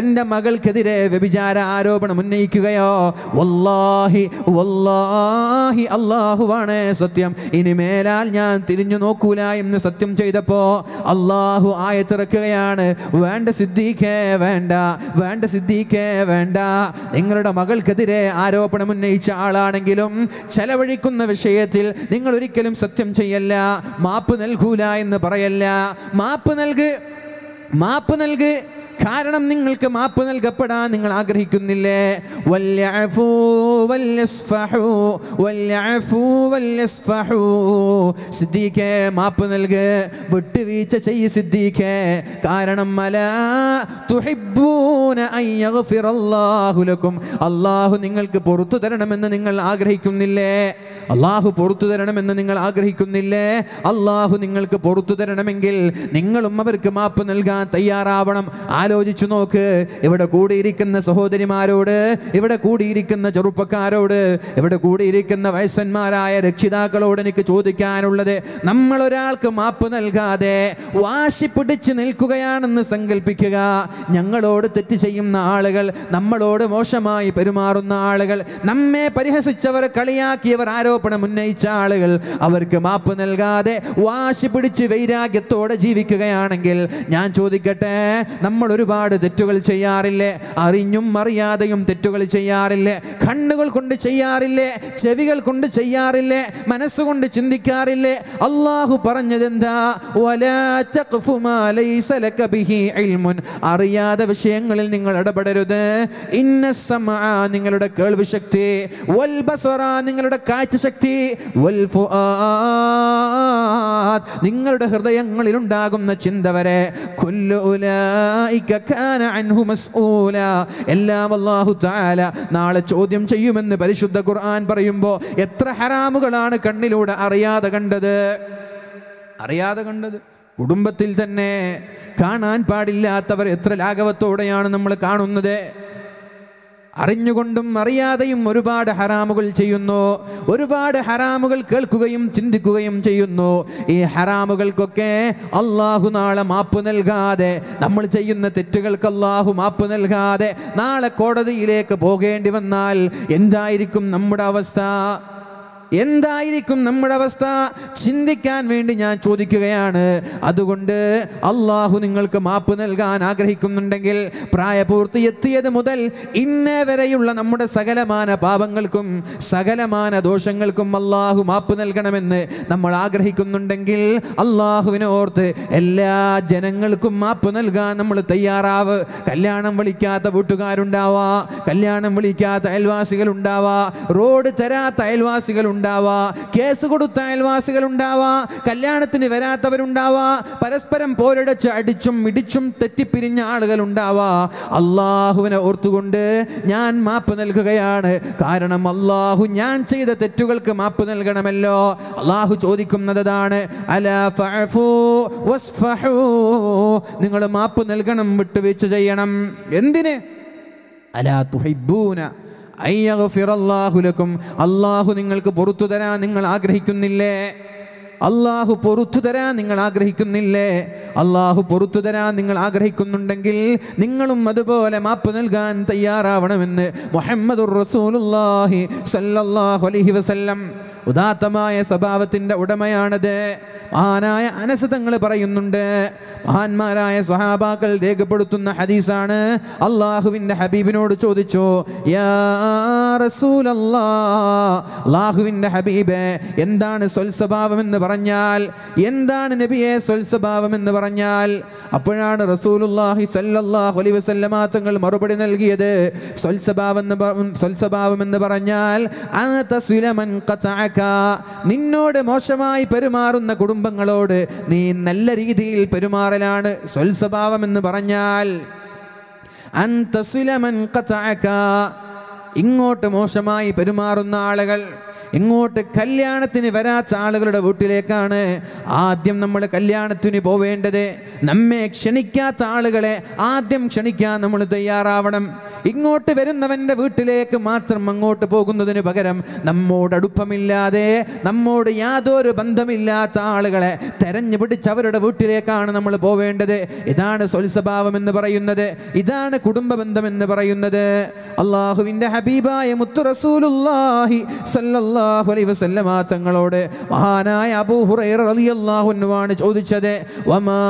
എൻ്റെ മകൾക്കെതിരെ വ്യഭിചാര ആരോപണം ഉന്നയിക്കുകയോ വല്ലാഹി വല്ലാഹി അള്ളാഹുവാണ് സത്യം ഇനി മേലാൽ ഞാൻ തിരിഞ്ഞു നോക്കൂല എന്ന് സത്യം ചെയ്തപ്പോൾ അള്ളാഹു ആയത്തിറക്കുകയാണ് വേണ്ട സിദ്ധിക്കേ വേണ്ട വേണ്ട സിദ്ധിക്കേ വേണ്ട നിങ്ങളുടെ മകൾക്കെതിരെ ആരോപണം ഉന്നയിച്ച ആളാണെങ്കിലും ചെലവഴിക്കുന്ന വിഷയത്തിൽ നിങ്ങൾ ഒരിക്കലും സത്യം ചെയ്യല്ല മാപ്പ് നൽകൂല എന്ന് പറയല്ല മാപ്പ് നൽക് മാപ്പ് നൽക് കാരണം നിങ്ങൾക്ക് മാപ്പ് നൽകപ്പെടാൻ നിങ്ങൾ ആഗ്രഹിക്കുന്നില്ലേ സിദ്ദീഖേ മാപ്പ് നൽക് വിട്ടുവീഴ്ച ചെയ്യ് സിദ്ദീഖേ കാരണം മല തുഹിബൂന അയ്യഗ്ഫിറല്ലാഹു ലക്കും അല്ലാഹു നിങ്ങൾക്ക് പുറത്തു തരണമെന്ന് നിങ്ങൾ ആഗ്രഹിക്കുന്നില്ലേ അള്ളാഹു പുറത്തു തരണമെന്ന് നിങ്ങൾ ആഗ്രഹിക്കുന്നില്ലേ അള്ളാഹു നിങ്ങൾക്ക് പുറത്തു തരണമെങ്കിൽ നിങ്ങളും അവർക്ക് മാപ്പ് നൽകാൻ തയ്യാറാവണം ആലോചിച്ചു നോക്ക് ഇവിടെ കൂടിയിരിക്കുന്ന സഹോദരിമാരോട് ഇവിടെ കൂടിയിരിക്കുന്ന ചെറുപ്പക്കാരോട് ഇവിടെ കൂടിയിരിക്കുന്ന വയസ്സന്മാരായ രക്ഷിതാക്കളോട് എനിക്ക് ചോദിക്കാനുള്ളത് നമ്മൾ ഒരാൾക്ക് മാപ്പ് നൽകാതെ വാശി പിടിച്ച് നിൽക്കുകയാണെന്ന് സങ്കല്പിക്കുക ഞങ്ങളോട് തെറ്റ് ചെയ്യുന്ന ആളുകൾ നമ്മളോട് മോശമായി പെരുമാറുന്ന ആളുകൾ നമ്മെ പരിഹസിച്ചവർ കളിയാക്കിയവർ ആരോ ആരോപണം ഉന്നയിച്ച ആളുകൾ അവർക്ക് മാപ്പ് നൽകാതെ വാശി പിടിച്ച് വൈരാഗ്യത്തോടെ ജീവിക്കുകയാണെങ്കിൽ ഞാൻ ചോദിക്കട്ടെ നമ്മൾ ഒരുപാട് തെറ്റുകൾ ചെയ്യാറില്ലേ അറിഞ്ഞും അറിയാതെയും തെറ്റുകൾ ചെയ്യാറില്ലേ കണ്ണുകൾ കൊണ്ട് ചെയ്യാറില്ലേ ചെവികൾ കൊണ്ട് ചെയ്യാറില്ലേ മനസ്സുകൊണ്ട് ചിന്തിക്കാറില്ലേ അള്ളാഹു പറഞ്ഞതെന്താ അറിയാതെ വിഷയങ്ങളിൽ നിങ്ങൾ ഇടപെടരുത് ഇന്നസമ നിങ്ങളുടെ കേൾവി ശക്തി നിങ്ങളുടെ കാഴ്ച ശക്തി നിങ്ങളുടെ ഹൃദയങ്ങളിൽ ഉണ്ടാകുന്ന ചിന്ത വരെ എല്ലാം നാളെ ചോദ്യം ചെയ്യുമെന്ന് പരിശുദ്ധ ഖുർആൻ പറയുമ്പോൾ എത്ര ഹറാമുകളാണ് കണ്ണിലൂടെ അറിയാതെ കണ്ടത് അറിയാതെ കണ്ടത് കുടുംബത്തിൽ തന്നെ കാണാൻ പാടില്ലാത്തവർ എത്ര ലാഘവത്തോടെയാണ് നമ്മൾ കാണുന്നത് അറിഞ്ഞുകൊണ്ടും അറിയാതെയും ഒരുപാട് ഹറാമുകൾ ചെയ്യുന്നു ഒരുപാട് ഹറാമുകൾ കേൾക്കുകയും ചിന്തിക്കുകയും ചെയ്യുന്നു ഈ ഹറാമുകൾക്കൊക്കെ അള്ളാഹു നാളെ മാപ്പ് നൽകാതെ നമ്മൾ ചെയ്യുന്ന തെറ്റുകൾക്ക് അള്ളാഹു മാപ്പ് നൽകാതെ നാളെ കോടതിയിലേക്ക് പോകേണ്ടി വന്നാൽ എന്തായിരിക്കും നമ്മുടെ അവസ്ഥ എന്തായിരിക്കും നമ്മുടെ അവസ്ഥ ചിന്തിക്കാൻ വേണ്ടി ഞാൻ ചോദിക്കുകയാണ് അതുകൊണ്ട് അള്ളാഹു നിങ്ങൾക്ക് മാപ്പ് നൽകാൻ ആഗ്രഹിക്കുന്നുണ്ടെങ്കിൽ പ്രായപൂർത്തി എത്തിയത് മുതൽ ഇന്നേ വരെയുള്ള നമ്മുടെ സകലമാന പാപങ്ങൾക്കും സകലമാന ദോഷങ്ങൾക്കും അള്ളാഹു മാപ്പ് നൽകണമെന്ന് നമ്മൾ ആഗ്രഹിക്കുന്നുണ്ടെങ്കിൽ അള്ളാഹുവിനെ ഓർത്ത് എല്ലാ ജനങ്ങൾക്കും മാപ്പ് നൽകാൻ നമ്മൾ തയ്യാറാവ് കല്യാണം വിളിക്കാത്ത വീട്ടുകാരുണ്ടാവാ കല്യാണം വിളിക്കാത്ത അയൽവാസികൾ ഉണ്ടാവാ റോഡ് തരാത്ത അയൽവാസികൾ ഉണ്ടാവാ കേസ് കൊടുത്ത അയൽവാസികൾ ഉണ്ടാവാ കല്യാണത്തിന് വരാത്തവരുണ്ടാവാ പരസ്പരം പോരടച്ച് അടിച്ചും ഇടിച്ചും തെറ്റിപ്പിരിഞ്ഞ ആളുകൾ ഉണ്ടാവാ അള്ളാഹുവിനെ ഓർത്തുകൊണ്ട് ഞാൻ മാപ്പ് നൽകുകയാണ് കാരണം അള്ളാഹു ഞാൻ ചെയ്ത തെറ്റുകൾക്ക് മാപ്പ് നൽകണമല്ലോ അള്ളാഹു ചോദിക്കുന്നതാണ് നിങ്ങൾ മാപ്പ് നൽകണം വിട്ടുവീഴ്ച ചെയ്യണം എന്തിന് അലാ തുഹൈബൂന അയ്യഫിറല്ലാഹുലക്കും അള്ളാഹു നിങ്ങൾക്ക് പുറത്തു തരാൻ നിങ്ങൾ ആഗ്രഹിക്കുന്നില്ലേ അള്ളാഹു പൊറത്തു തരാൻ നിങ്ങൾ ആഗ്രഹിക്കുന്നില്ലേ അള്ളാഹു പൊറത്തു തരാൻ നിങ്ങൾ ആഗ്രഹിക്കുന്നുണ്ടെങ്കിൽ നിങ്ങളും അതുപോലെ മാപ്പ് നൽകാൻ തയ്യാറാവണമെന്ന് മുഹമ്മദ് റസൂലുല്ലാഹി സല്ലല്ലാഹു അലൈഹി വസല്ലം ഉദാത്തമായ സ്വഭാവത്തിൻ്റെ ഉടമയാണത് മഹാനായ അനസതങ്ങൾ പറയുന്നുണ്ട് മഹാന്മാരായ സ്വഹാബാക്കൾ രേഖപ്പെടുത്തുന്ന ഹദീസാണ് അള്ളാഹുവിൻ്റെ ഹബീബിനോട് ചോദിച്ചു അള്ളാഹുവിൻ്റെ ഹബീബ് എന്താണ് സ്വൽസ്വഭാവം എന്ന് പറഞ്ഞാൽ എന്താണ് നബിയെ സ്വൽസ്വഭാവം എന്ന് പറഞ്ഞാൽ അപ്പോഴാണ് റസൂലുല്ലാഹി സല്ലല്ലാഹു അലൈഹി വസല്ലമാങ്ങൾ മറുപടി നൽകിയത് സ്വൽസ്വഭാവം സ്വൽസ്വഭാവം എന്ന് പറഞ്ഞാൽ അന തസ്വില മൻ നിന്നോട് മോശമായി പെരുമാറുന്ന കുടുംബങ്ങളോട് നീ നല്ല രീതിയിൽ പെരുമാറലാണ് സ്വൽസ്വഭാവം എന്ന് പറഞ്ഞാൽ അൻ തസുലമൻ ഇങ്ങോട്ട് മോശമായി പെരുമാറുന്ന ആളുകൾ ഇങ്ങോട്ട് കല്യാണത്തിന് വരാത്ത ആളുകളുടെ വീട്ടിലേക്കാണ് ആദ്യം നമ്മൾ കല്യാണത്തിന് പോവേണ്ടത് നമ്മെ ക്ഷണിക്കാത്ത ആളുകളെ ആദ്യം ക്ഷണിക്കാൻ നമ്മൾ തയ്യാറാവണം ഇങ്ങോട്ട് വരുന്നവൻ്റെ വീട്ടിലേക്ക് മാത്രം അങ്ങോട്ട് പോകുന്നതിന് പകരം നമ്മോട് അടുപ്പമില്ലാതെ നമ്മോട് യാതൊരു ബന്ധമില്ലാത്ത ആളുകളെ തെരഞ്ഞു പിടിച്ച് അവരുടെ വീട്ടിലേക്കാണ് നമ്മൾ പോവേണ്ടത് ഇതാണ് സ്വൽസ്വഭാവം എന്ന് പറയുന്നത് ഇതാണ് കുടുംബ ബന്ധം എന്ന് പറയുന്നത് അള്ളാഹുവിൻ്റെ ഹബീബായ മുത്തു റസൂലുല്ലാഹി സല്ല സല്ലല്ലാഹു അലൈഹി വസല്ലമ തങ്ങളോട് മഹാനായ അബൂ ഹുറൈറ റളിയല്ലാഹു അൻഹുവാണ് ചോദിച്ചത് വമാ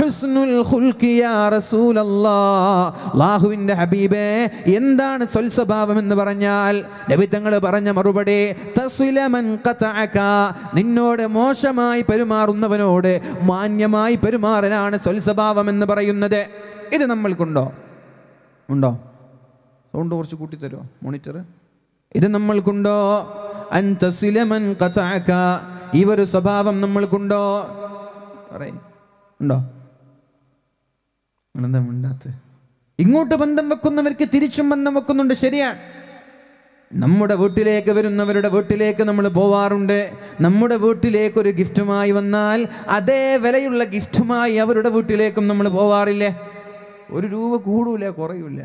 ഹുസ്നുൽ ഖുൽഖി യാ റസൂലല്ലാഹ് അല്ലാഹുവിൻ്റെ ഹബീബേ എന്താണ് സ്വൽ സ്വഭാവം എന്ന് പറഞ്ഞാൽ നബി തങ്ങൾ പറഞ്ഞ മറുപടി തസ്വിലമൻ ഖതഅക നിന്നോട് മോശമായി പെരുമാറുന്നവനോട് മാന്യമായി പെരുമാറലാണ് സ്വൽ സ്വഭാവം എന്ന് പറയുന്നത് ഇത് നമ്മൾക്കുണ്ടോ ഉണ്ടോ സൗണ്ട് കുറച്ച് കൂട്ടിത്തരുമോ മോണിറ്റർ ഇത് നമ്മൾക്കുണ്ടോ അൻതസിലമൻ കഥാക്ക ഈ ഒരു സ്വഭാവം നമ്മൾക്കുണ്ടോ പറയും ഉണ്ടോ മിണ്ടാത്ത ഇങ്ങോട്ട് ബന്ധം വെക്കുന്നവർക്ക് തിരിച്ചും ബന്ധം വെക്കുന്നുണ്ട് ശരിയാണ് നമ്മുടെ വീട്ടിലേക്ക് വരുന്നവരുടെ വീട്ടിലേക്ക് നമ്മൾ പോവാറുണ്ട് നമ്മുടെ വീട്ടിലേക്ക് ഒരു ഗിഫ്റ്റുമായി വന്നാൽ അതേ വിലയുള്ള ഗിഫ്റ്റുമായി അവരുടെ വീട്ടിലേക്കും നമ്മൾ പോവാറില്ലേ ഒരു രൂപ കൂടൂല കുറയൂല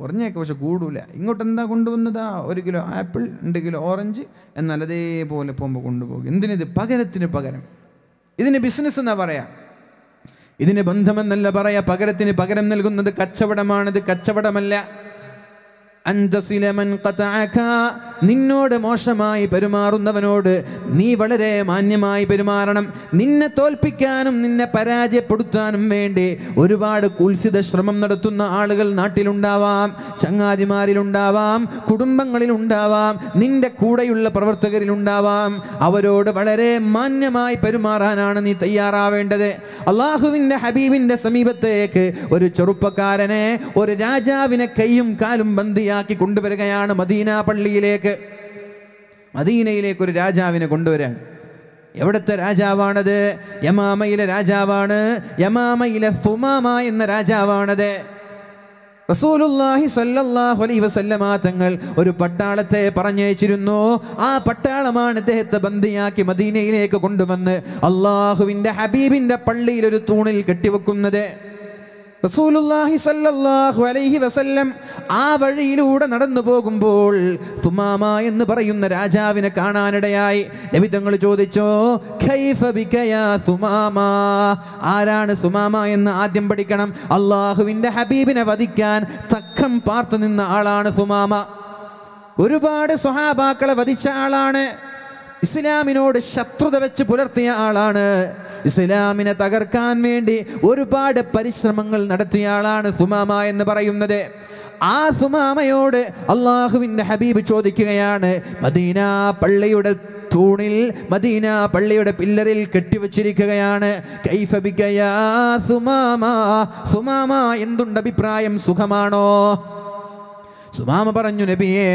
കുറഞ്ഞേക്ക് പക്ഷെ കൂടൂല ഇങ്ങോട്ട് എന്താ കൊണ്ടുവന്നത് ഒരു കിലോ ആപ്പിൾ രണ്ട് കിലോ ഓറഞ്ച് എന്നാൽ അതേപോലെ പോകുമ്പോൾ കൊണ്ടുപോകും എന്തിനിത് പകരത്തിന് പകരം ഇതിന് ബിസിനസ് എന്നാ പറയാം ഇതിന് ബന്ധമെന്നല്ല പറയാ പകരത്തിന് പകരം നൽകുന്നത് കച്ചവടമാണിത് കച്ചവടമല്ല നിന്നോട് മോശമായി പെരുമാറുന്നവനോട് നീ വളരെ മാന്യമായി പെരുമാറണം നിന്നെ തോൽപ്പിക്കാനും നിന്നെ പരാജയപ്പെടുത്താനും വേണ്ടി ഒരുപാട് കുൽസിത ശ്രമം നടത്തുന്ന ആളുകൾ നാട്ടിലുണ്ടാവാം ചങ്ങാതിമാരിലുണ്ടാവാം കുടുംബങ്ങളിലുണ്ടാവാം നിന്റെ കൂടെയുള്ള പ്രവർത്തകരിലുണ്ടാവാം അവരോട് വളരെ മാന്യമായി പെരുമാറാനാണ് നീ തയ്യാറാവേണ്ടത് അള്ളാഹുവിൻ്റെ ഹബീബിൻ്റെ സമീപത്തേക്ക് ഒരു ചെറുപ്പക്കാരനെ ഒരു രാജാവിനെ കൈയും കാലും ബന്ധിയ യാത്രയാക്കി കൊണ്ടുവരികയാണ് മദീന പള്ളിയിലേക്ക് മദീനയിലേക്ക് ഒരു രാജാവിനെ കൊണ്ടുവരാൻ എവിടുത്തെ രാജാവാണത് യമാമയിലെ രാജാവാണ് യമാമയിലെ ഫുമാമ എന്ന രാജാവാണത് റസൂലുല്ലാഹി സല്ലല്ലാഹു അലൈഹി വസല്ലമ തങ്ങൾ ഒരു പട്ടാളത്തെ പറഞ്ഞയച്ചിരുന്നു ആ പട്ടാളമാണ് ഇദ്ദേഹത്തെ ബന്ദിയാക്കി മദീനയിലേക്ക് കൊണ്ടുവന്ന് അള്ളാഹുവിൻ്റെ ഹബീബിൻ്റെ പള്ളിയിൽ ഒരു തൂണിൽ കെട്ടിവെക്കുന്നത് റസൂലുള്ളാഹി സല്ലല്ലാഹു അലൈഹി വസല്ലം ആ വഴിയിലൂടെ നടന്നു പോകുമ്പോൾ തുമാമ എന്ന് പറയുന്ന രാജാവിനെ കാണാനിടയായി നബി തങ്ങൾ ചോദിച്ചോ ഖൈഫ ബികയാ തുമാമ ആരാണ് സുമാമ എന്ന് ആദ്യം പഠിക്കണം അല്ലാഹുവിൻ്റെ ഹബീബിനെ വധിക്കാൻ തക്കം പാർത്തു നിന്ന ആളാണ് തുമാമ ഒരുപാട് സ്വഹാബാക്കളെ വധിച്ച ആളാണ് ഇസ്ലാമിനോട് ശത്രുത വെച്ച് പുലർത്തിയ ആളാണ് ഇസ്ലാമിനെ തകർക്കാൻ വേണ്ടി ഒരുപാട് പരിശ്രമങ്ങൾ നടത്തിയ ആളാണ് സുമാമ എന്ന് പറയുന്നത് ആ സുമാമയോട് അള്ളാഹുവിൻ്റെ ഹബീബ് ചോദിക്കുകയാണ് മദീന പള്ളിയുടെ തൂണിൽ മദീന പള്ളിയുടെ പില്ലറിൽ കെട്ടിവച്ചിരിക്കുകയാണ് സുമാമ സുമാമ എന്തുണ്ട് അഭിപ്രായം സുഖമാണോ സുമാമ പറഞ്ഞു നബിയേ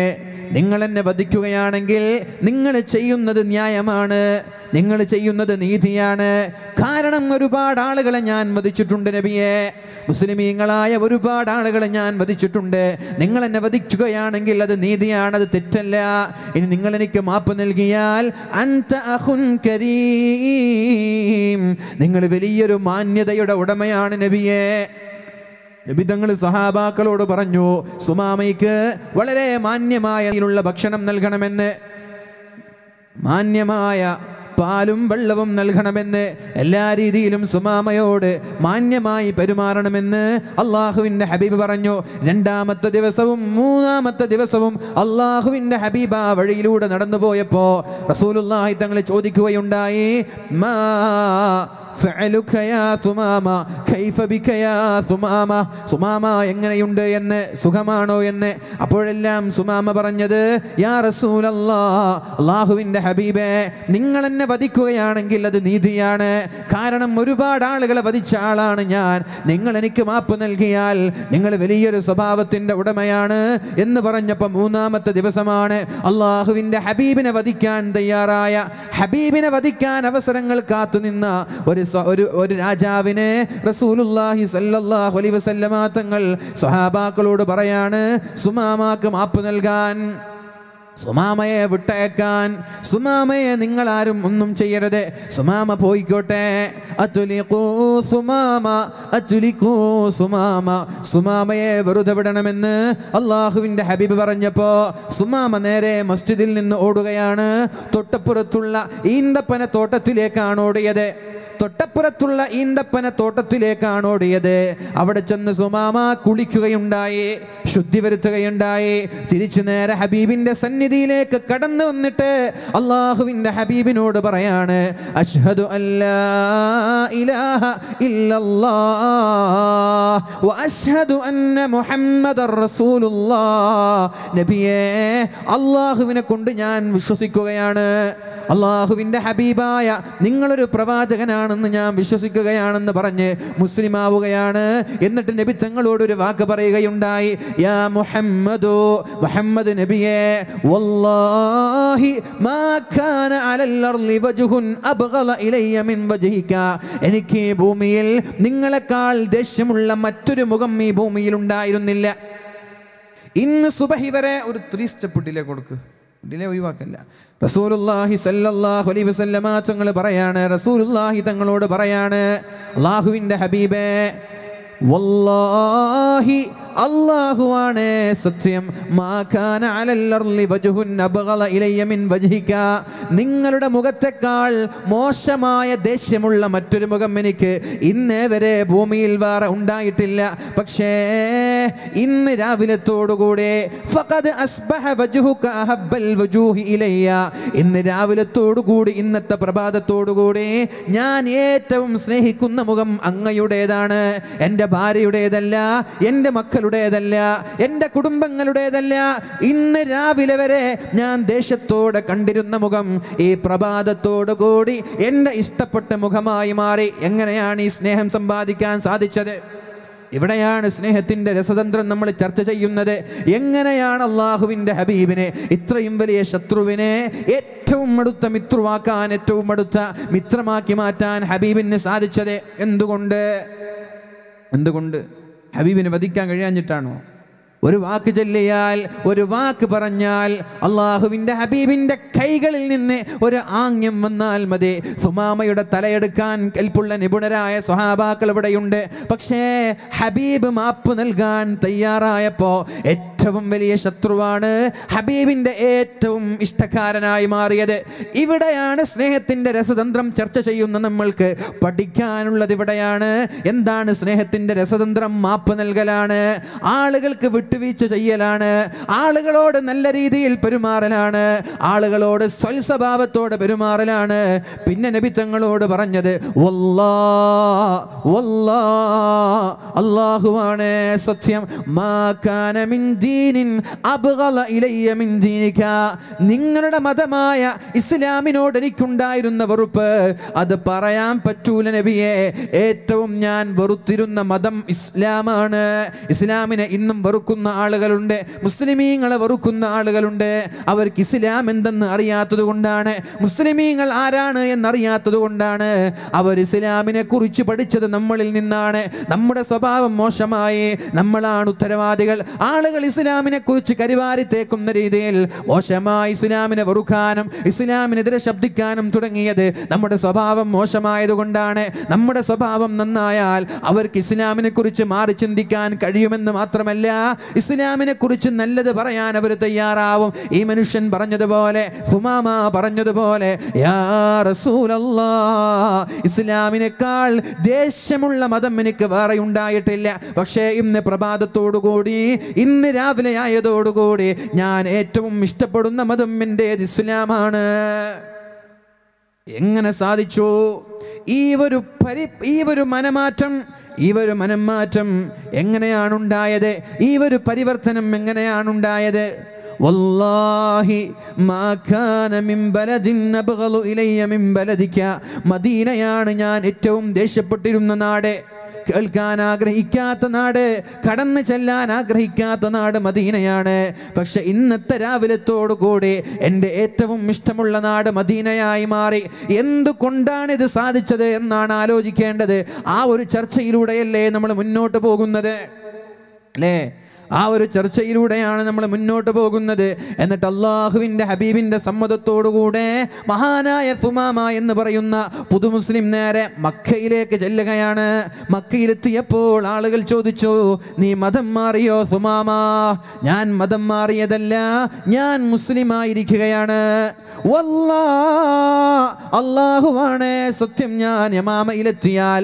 നിങ്ങൾ എന്നെ വധിക്കുകയാണെങ്കിൽ നിങ്ങൾ ചെയ്യുന്നത് ന്യായമാണ് നിങ്ങൾ ചെയ്യുന്നത് നീതിയാണ് കാരണം ഒരുപാട് ആളുകളെ ഞാൻ വധിച്ചിട്ടുണ്ട് നബിയെ മുസ്ലിമീങ്ങളായ ഒരുപാട് ആളുകളെ ഞാൻ വധിച്ചിട്ടുണ്ട് നിങ്ങൾ എന്നെ വധിക്കുകയാണെങ്കിൽ അത് നീതിയാണ് അത് തെറ്റല്ല ഇനി നിങ്ങൾ എനിക്ക് മാപ്പ് നൽകിയാൽ അന്ത അഹുൻ കരീം നിങ്ങൾ വലിയൊരു മാന്യതയുടെ ഉടമയാണ് നബിയെ നിബിധങ്ങൾ സഹാബാക്കളോട് പറഞ്ഞു സുമാമയ്ക്ക് വളരെ മാന്യമായ രീതിയിലുള്ള ഭക്ഷണം നൽകണമെന്ന് മാന്യമായ പാലും വെള്ളവും നൽകണമെന്ന് എല്ലാ രീതിയിലും സുമാമയോട് മാന്യമായി പെരുമാറണമെന്ന് അള്ളാഹുവിൻ്റെ ഹബീബ് പറഞ്ഞു രണ്ടാമത്തെ ദിവസവും മൂന്നാമത്തെ ദിവസവും അള്ളാഹുവിൻ്റെ ഹബീബ് ആ വഴിയിലൂടെ നടന്നു പോയപ്പോൾ റസൂലുല്ലാഹി തങ്ങൾ ചോദിക്കുകയുണ്ടായി ഫഅലുക യാ സുമാമ കൈഫ ബിക യാ സുമാമ സുമാമ എങ്ങനെയുണ്ട് എന്ന് സുഖമാണോ എന്ന് അപ്പോഴെല്ലാം സുമാമ പറഞ്ഞത് യാ റസൂലല്ലാ അള്ളാഹുവിൻ്റെ ഹബീബേ നിങ്ങൾ എന്നെ വധിക്കുകയാണെങ്കിൽ അത് നീതിയാണ് കാരണം ഒരുപാട് ആളുകളെ വധിച്ച ആളാണ് ഞാൻ നിങ്ങൾ എനിക്ക് മാപ്പ് നൽകിയാൽ നിങ്ങൾ വലിയൊരു സ്വഭാവത്തിൻ്റെ ഉടമയാണ് എന്ന് പറഞ്ഞപ്പോൾ മൂന്നാമത്തെ ദിവസമാണ് അള്ളാഹുവിൻ്റെ ഹബീബിനെ വധിക്കാൻ തയ്യാറായ ഹബീബിനെ വധിക്കാൻ അവസരങ്ങൾ കാത്തുനിന്ന ഒരു ഒരു ഒരു ഒരു രാജാവിനെ റസൂലുല്ലാഹി സല്ലല്ലാഹു അലൈഹി വസല്ലമ തങ്ങൾ സ്വഹാബാക്കളോട് പറയാണ് സുമാമാക്ക് മാപ്പ് നൽകാൻ സുമാമയെ വിട്ടയക്കാൻ സുമാമയെ നിങ്ങൾ ആരും ഒന്നും ചെയ്യരുത് സുമാമ പോയിക്കോട്ടെ അത്തുലിക്കൂ സുമാമ അത്തുലിക്കൂ സുമാമ സുമാമയെ വെറുതെ വിടണമെന്ന് അള്ളാഹുവിൻ്റെ ഹബീബ് പറഞ്ഞപ്പോൾ സുമാമ നേരെ മസ്ജിദിൽ നിന്ന് ഓടുകയാണ് തൊട്ടപ്പുറത്തുള്ള ഈന്തപ്പന തോട്ടത്തിലേക്കാണ് ഓടിയത് തൊട്ടപ്പുറത്തുള്ള ഈന്തപ്പന തോട്ടത്തിലേക്കാണ് ഓടിയത് അവിടെ ചെന്ന് സുമാമ കുളിക്കുകയുണ്ടായി ശുദ്ധി വരുത്തുകയുണ്ടായി തിരിച്ചു നേരെ ഹബീബിന്റെ സന്നിധിയിലേക്ക് കടന്നു വന്നിട്ട് അള്ളാഹുവിന്റെ ഹബീബിനോട് പറയാണ് അഷ്ഹദു വ അഷ്ഹദു അന്ന മുഹമ്മദർ റസൂലുള്ളാ നബിയേ അള്ളാഹുവിനെ കൊണ്ട് ഞാൻ വിശ്വസിക്കുകയാണ് അള്ളാഹുവിന്റെ ഹബീബായ നിങ്ങളൊരു പ്രവാചകനാണ് സത്യമാണെന്ന് ഞാൻ വിശ്വസിക്കുകയാണെന്ന് പറഞ്ഞ് മുസ്ലിമാവുകയാണ് എന്നിട്ട് നബി തങ്ങളോട് ഒരു വാക്ക് പറയുകയുണ്ടായി യാ മുഹമ്മദോ മുഹമ്മദ് നബിയേ വല്ലാഹി മാ കാന അലൽ അർളി വജ്ഹുൻ അബ്ഗല ഇലയ്യ മിൻ വജ്ഹിക എനിക്ക് ഭൂമിയിൽ നിങ്ങളെക്കാൾ ദേഷ്യമുള്ള മറ്റൊരു മുഖം ഈ ഭൂമിയിൽ ഉണ്ടായിരുന്നില്ല ഇന്ന് സുബഹി വരെ ഒരു ത്രീ സ്റ്റെപ്പ് ഇട്ടില്ലേ കൊടുക്കുക ഡിലെ ഒഴിവാക്കല്ല റസൂലുല്ലാഹി സല്ലല്ലാഹു അലൈഹി വസല്ലമ തങ്ങൾ പറയാണ് റസൂലുല്ലാഹി തങ്ങളോട് പറയാണ് അല്ലാഹുവിൻ്റെ ഹബീബേ വല്ലാഹി അള്ളാഹുവാണ് സത്യം നിങ്ങളുടെ മുഖത്തെക്കാൾ മോശമായ ദേഷ്യമുള്ള മറ്റൊരു മുഖം എനിക്ക് ഇന്നേ വരെ ഭൂമിയിൽ വേറെ ഉണ്ടായിട്ടില്ല പക്ഷേ ഇന്ന് രാവിലത്തോടുകൂടെ ഫഖദ് അസ്ബഹ അഹബ്ബൽ വജൂഹി ഇന്ന് രാവിലത്തോടുകൂടി ഇന്നത്തെ പ്രഭാതത്തോടുകൂടി ഞാൻ ഏറ്റവും സ്നേഹിക്കുന്ന മുഖം അങ്ങയുടേതാണ് എൻ്റെ ഭാര്യയുടേതല്ല എൻ്റെ മക്കളുടെ ഞങ്ങളുടേതല്ല എൻ്റെ കുടുംബങ്ങളുടേതല്ല ഇന്ന് രാവിലെ വരെ ഞാൻ ദേശത്തോടെ കണ്ടിരുന്ന മുഖം ഈ പ്രഭാതത്തോടു കൂടി എൻ്റെ ഇഷ്ടപ്പെട്ട മുഖമായി മാറി എങ്ങനെയാണ് ഈ സ്നേഹം സമ്പാദിക്കാൻ സാധിച്ചത് ഇവിടെയാണ് സ്നേഹത്തിൻ്റെ രസതന്ത്രം നമ്മൾ ചർച്ച ചെയ്യുന്നത് എങ്ങനെയാണ് അള്ളാഹുവിൻ്റെ ഹബീബിനെ ഇത്രയും വലിയ ശത്രുവിനെ ഏറ്റവും അടുത്ത മിത്രുവാക്കാൻ ഏറ്റവും അടുത്ത മിത്രമാക്കി മാറ്റാൻ ഹബീബിന് സാധിച്ചത് എന്തുകൊണ്ട് എന്തുകൊണ്ട് ഹബീബിന് വധിക്കാൻ കഴിയാഞ്ഞിട്ടാണോ ഒരു വാക്ക് ചൊല്ലിയാൽ ഒരു വാക്ക് പറഞ്ഞാൽ അള്ളാഹുവിൻ്റെ ഹബീബിൻ്റെ കൈകളിൽ നിന്ന് ഒരു ആംഗ്യം വന്നാൽ മതി സുമാമയുടെ തലയെടുക്കാൻ കൽപ്പുള്ള നിപുണരായ സ്വഹാബാക്കൾ ഇവിടെയുണ്ട് പക്ഷേ ഹബീബ് മാപ്പ് നൽകാൻ തയ്യാറായപ്പോൾ ഏറ്റവും വലിയ ശത്രുവാണ് ഹബീബിൻ്റെ ഏറ്റവും ഇഷ്ടക്കാരനായി മാറിയത് ഇവിടെയാണ് സ്നേഹത്തിൻ്റെ രസതന്ത്രം ചർച്ച ചെയ്യുന്ന നമ്മൾക്ക് പഠിക്കാനുള്ളത് ഇവിടെയാണ് എന്താണ് സ്നേഹത്തിൻ്റെ രസതന്ത്രം മാപ്പ് നൽകലാണ് ആളുകൾക്ക് വിട്ടുവീഴ്ച ചെയ്യലാണ് ആളുകളോട് നല്ല രീതിയിൽ പെരുമാറലാണ് ആളുകളോട് സ്വൽസ്വഭാവത്തോടെ പെരുമാറലാണ് പിന്നെ നബി തങ്ങളോട് പറഞ്ഞത് അള്ളാഹുവാണ് സത്യം ദീനിക നിങ്ങളുടെ മതമായ ഇസ്ലാമിനോട് എനിക്കുണ്ടായിരുന്ന വെറുപ്പ് അത് പറയാൻ പറ്റൂല നബിയെ ഏറ്റവും ഞാൻ വെറുത്തിരുന്ന മതം ഇസ്ലാമാണ് ഇസ്ലാമിനെ ഇന്നും വെറുക്കുന്ന ആളുകളുണ്ട് മുസ്ലിമീങ്ങളെ വെറുക്കുന്ന ആളുകളുണ്ട് അവർക്ക് ഇസ്ലാം എന്തെന്ന് അറിയാത്തത് കൊണ്ടാണ് മുസ്ലിമീങ്ങൾ ആരാണ് എന്നറിയാത്തത് കൊണ്ടാണ് അവർ ഇസ്ലാമിനെ കുറിച്ച് പഠിച്ചത് നമ്മളിൽ നിന്നാണ് നമ്മുടെ സ്വഭാവം മോശമായി നമ്മളാണ് ഉത്തരവാദികൾ ആളുകൾ ഇസ്ലാം ഇസ്ലാമിനെ കുറിച്ച് കരിവാരി തേക്കുന്ന രീതിയിൽ മോശമായി ഇസ്ലാമിനെ വെറുക്കാനും ഇസ്ലാമിനെതിരെ ശബ്ദിക്കാനും തുടങ്ങിയത് നമ്മുടെ സ്വഭാവം മോശമായതുകൊണ്ടാണ് നമ്മുടെ സ്വഭാവം നന്നായാൽ അവർക്ക് ഇസ്ലാമിനെ കുറിച്ച് മാറി ചിന്തിക്കാൻ കഴിയുമെന്ന് മാത്രമല്ല ഇസ്ലാമിനെ കുറിച്ച് നല്ലത് പറയാൻ അവർ തയ്യാറാവും ഈ മനുഷ്യൻ പറഞ്ഞതുപോലെ ഹുമാമ പറഞ്ഞതുപോലെ യാ റസൂലല്ലാ ഇസ്ലാമിനേക്കാൾ ദേഷ്യമുള്ള മതം എനിക്ക് വേറെ ഉണ്ടായിട്ടില്ല പക്ഷേ ഇന്ന് പ്രഭാതത്തോടുകൂടി ഇന്ന് രാ രാവിലെയായതോടുകൂടി ഞാൻ ഏറ്റവും ഇഷ്ടപ്പെടുന്ന മതം എൻ്റെ ഇസ്ലാമാണ് എങ്ങനെ സാധിച്ചു ഈ ഒരു പരി ഈ ഒരു മനമാറ്റം ഈ ഒരു മനംമാറ്റം എങ്ങനെയാണുണ്ടായത് ഈ ഒരു പരിവർത്തനം എങ്ങനെയാണുണ്ടായത് വല്ലാഹി മദീനയാണ് ഞാൻ ഏറ്റവും ദേഷ്യപ്പെട്ടിരുന്ന നാട് കേൾക്കാൻ ആഗ്രഹിക്കാത്ത നാട് കടന്നു ചെല്ലാൻ ആഗ്രഹിക്കാത്ത നാട് മദീനയാണ് പക്ഷെ ഇന്നത്തെ രാവിലത്തോടു കൂടി എൻ്റെ ഏറ്റവും ഇഷ്ടമുള്ള നാട് മദീനയായി മാറി എന്തുകൊണ്ടാണ് ഇത് സാധിച്ചത് എന്നാണ് ആലോചിക്കേണ്ടത് ആ ഒരു ചർച്ചയിലൂടെയല്ലേ നമ്മൾ മുന്നോട്ട് പോകുന്നത് അല്ലേ ആ ഒരു ചർച്ചയിലൂടെയാണ് നമ്മൾ മുന്നോട്ട് പോകുന്നത് എന്നിട്ട് അള്ളാഹുവിൻ്റെ ഹബീബിൻ്റെ സമ്മതത്തോടുകൂടെ മഹാനായ സുമാമ എന്ന് പറയുന്ന പുതുമുസ്ലിം നേരെ മക്കയിലേക്ക് ചെല്ലുകയാണ് മക്കയിലെത്തിയപ്പോൾ ആളുകൾ ചോദിച്ചു നീ മതം മാറിയോ സുമാമ ഞാൻ മതം മാറിയതല്ല ഞാൻ മുസ്ലിമായിരിക്കുകയാണ് അള്ളാഹുവാണ് സത്യം ഞാൻ യമാമയിലെത്തിയാൽ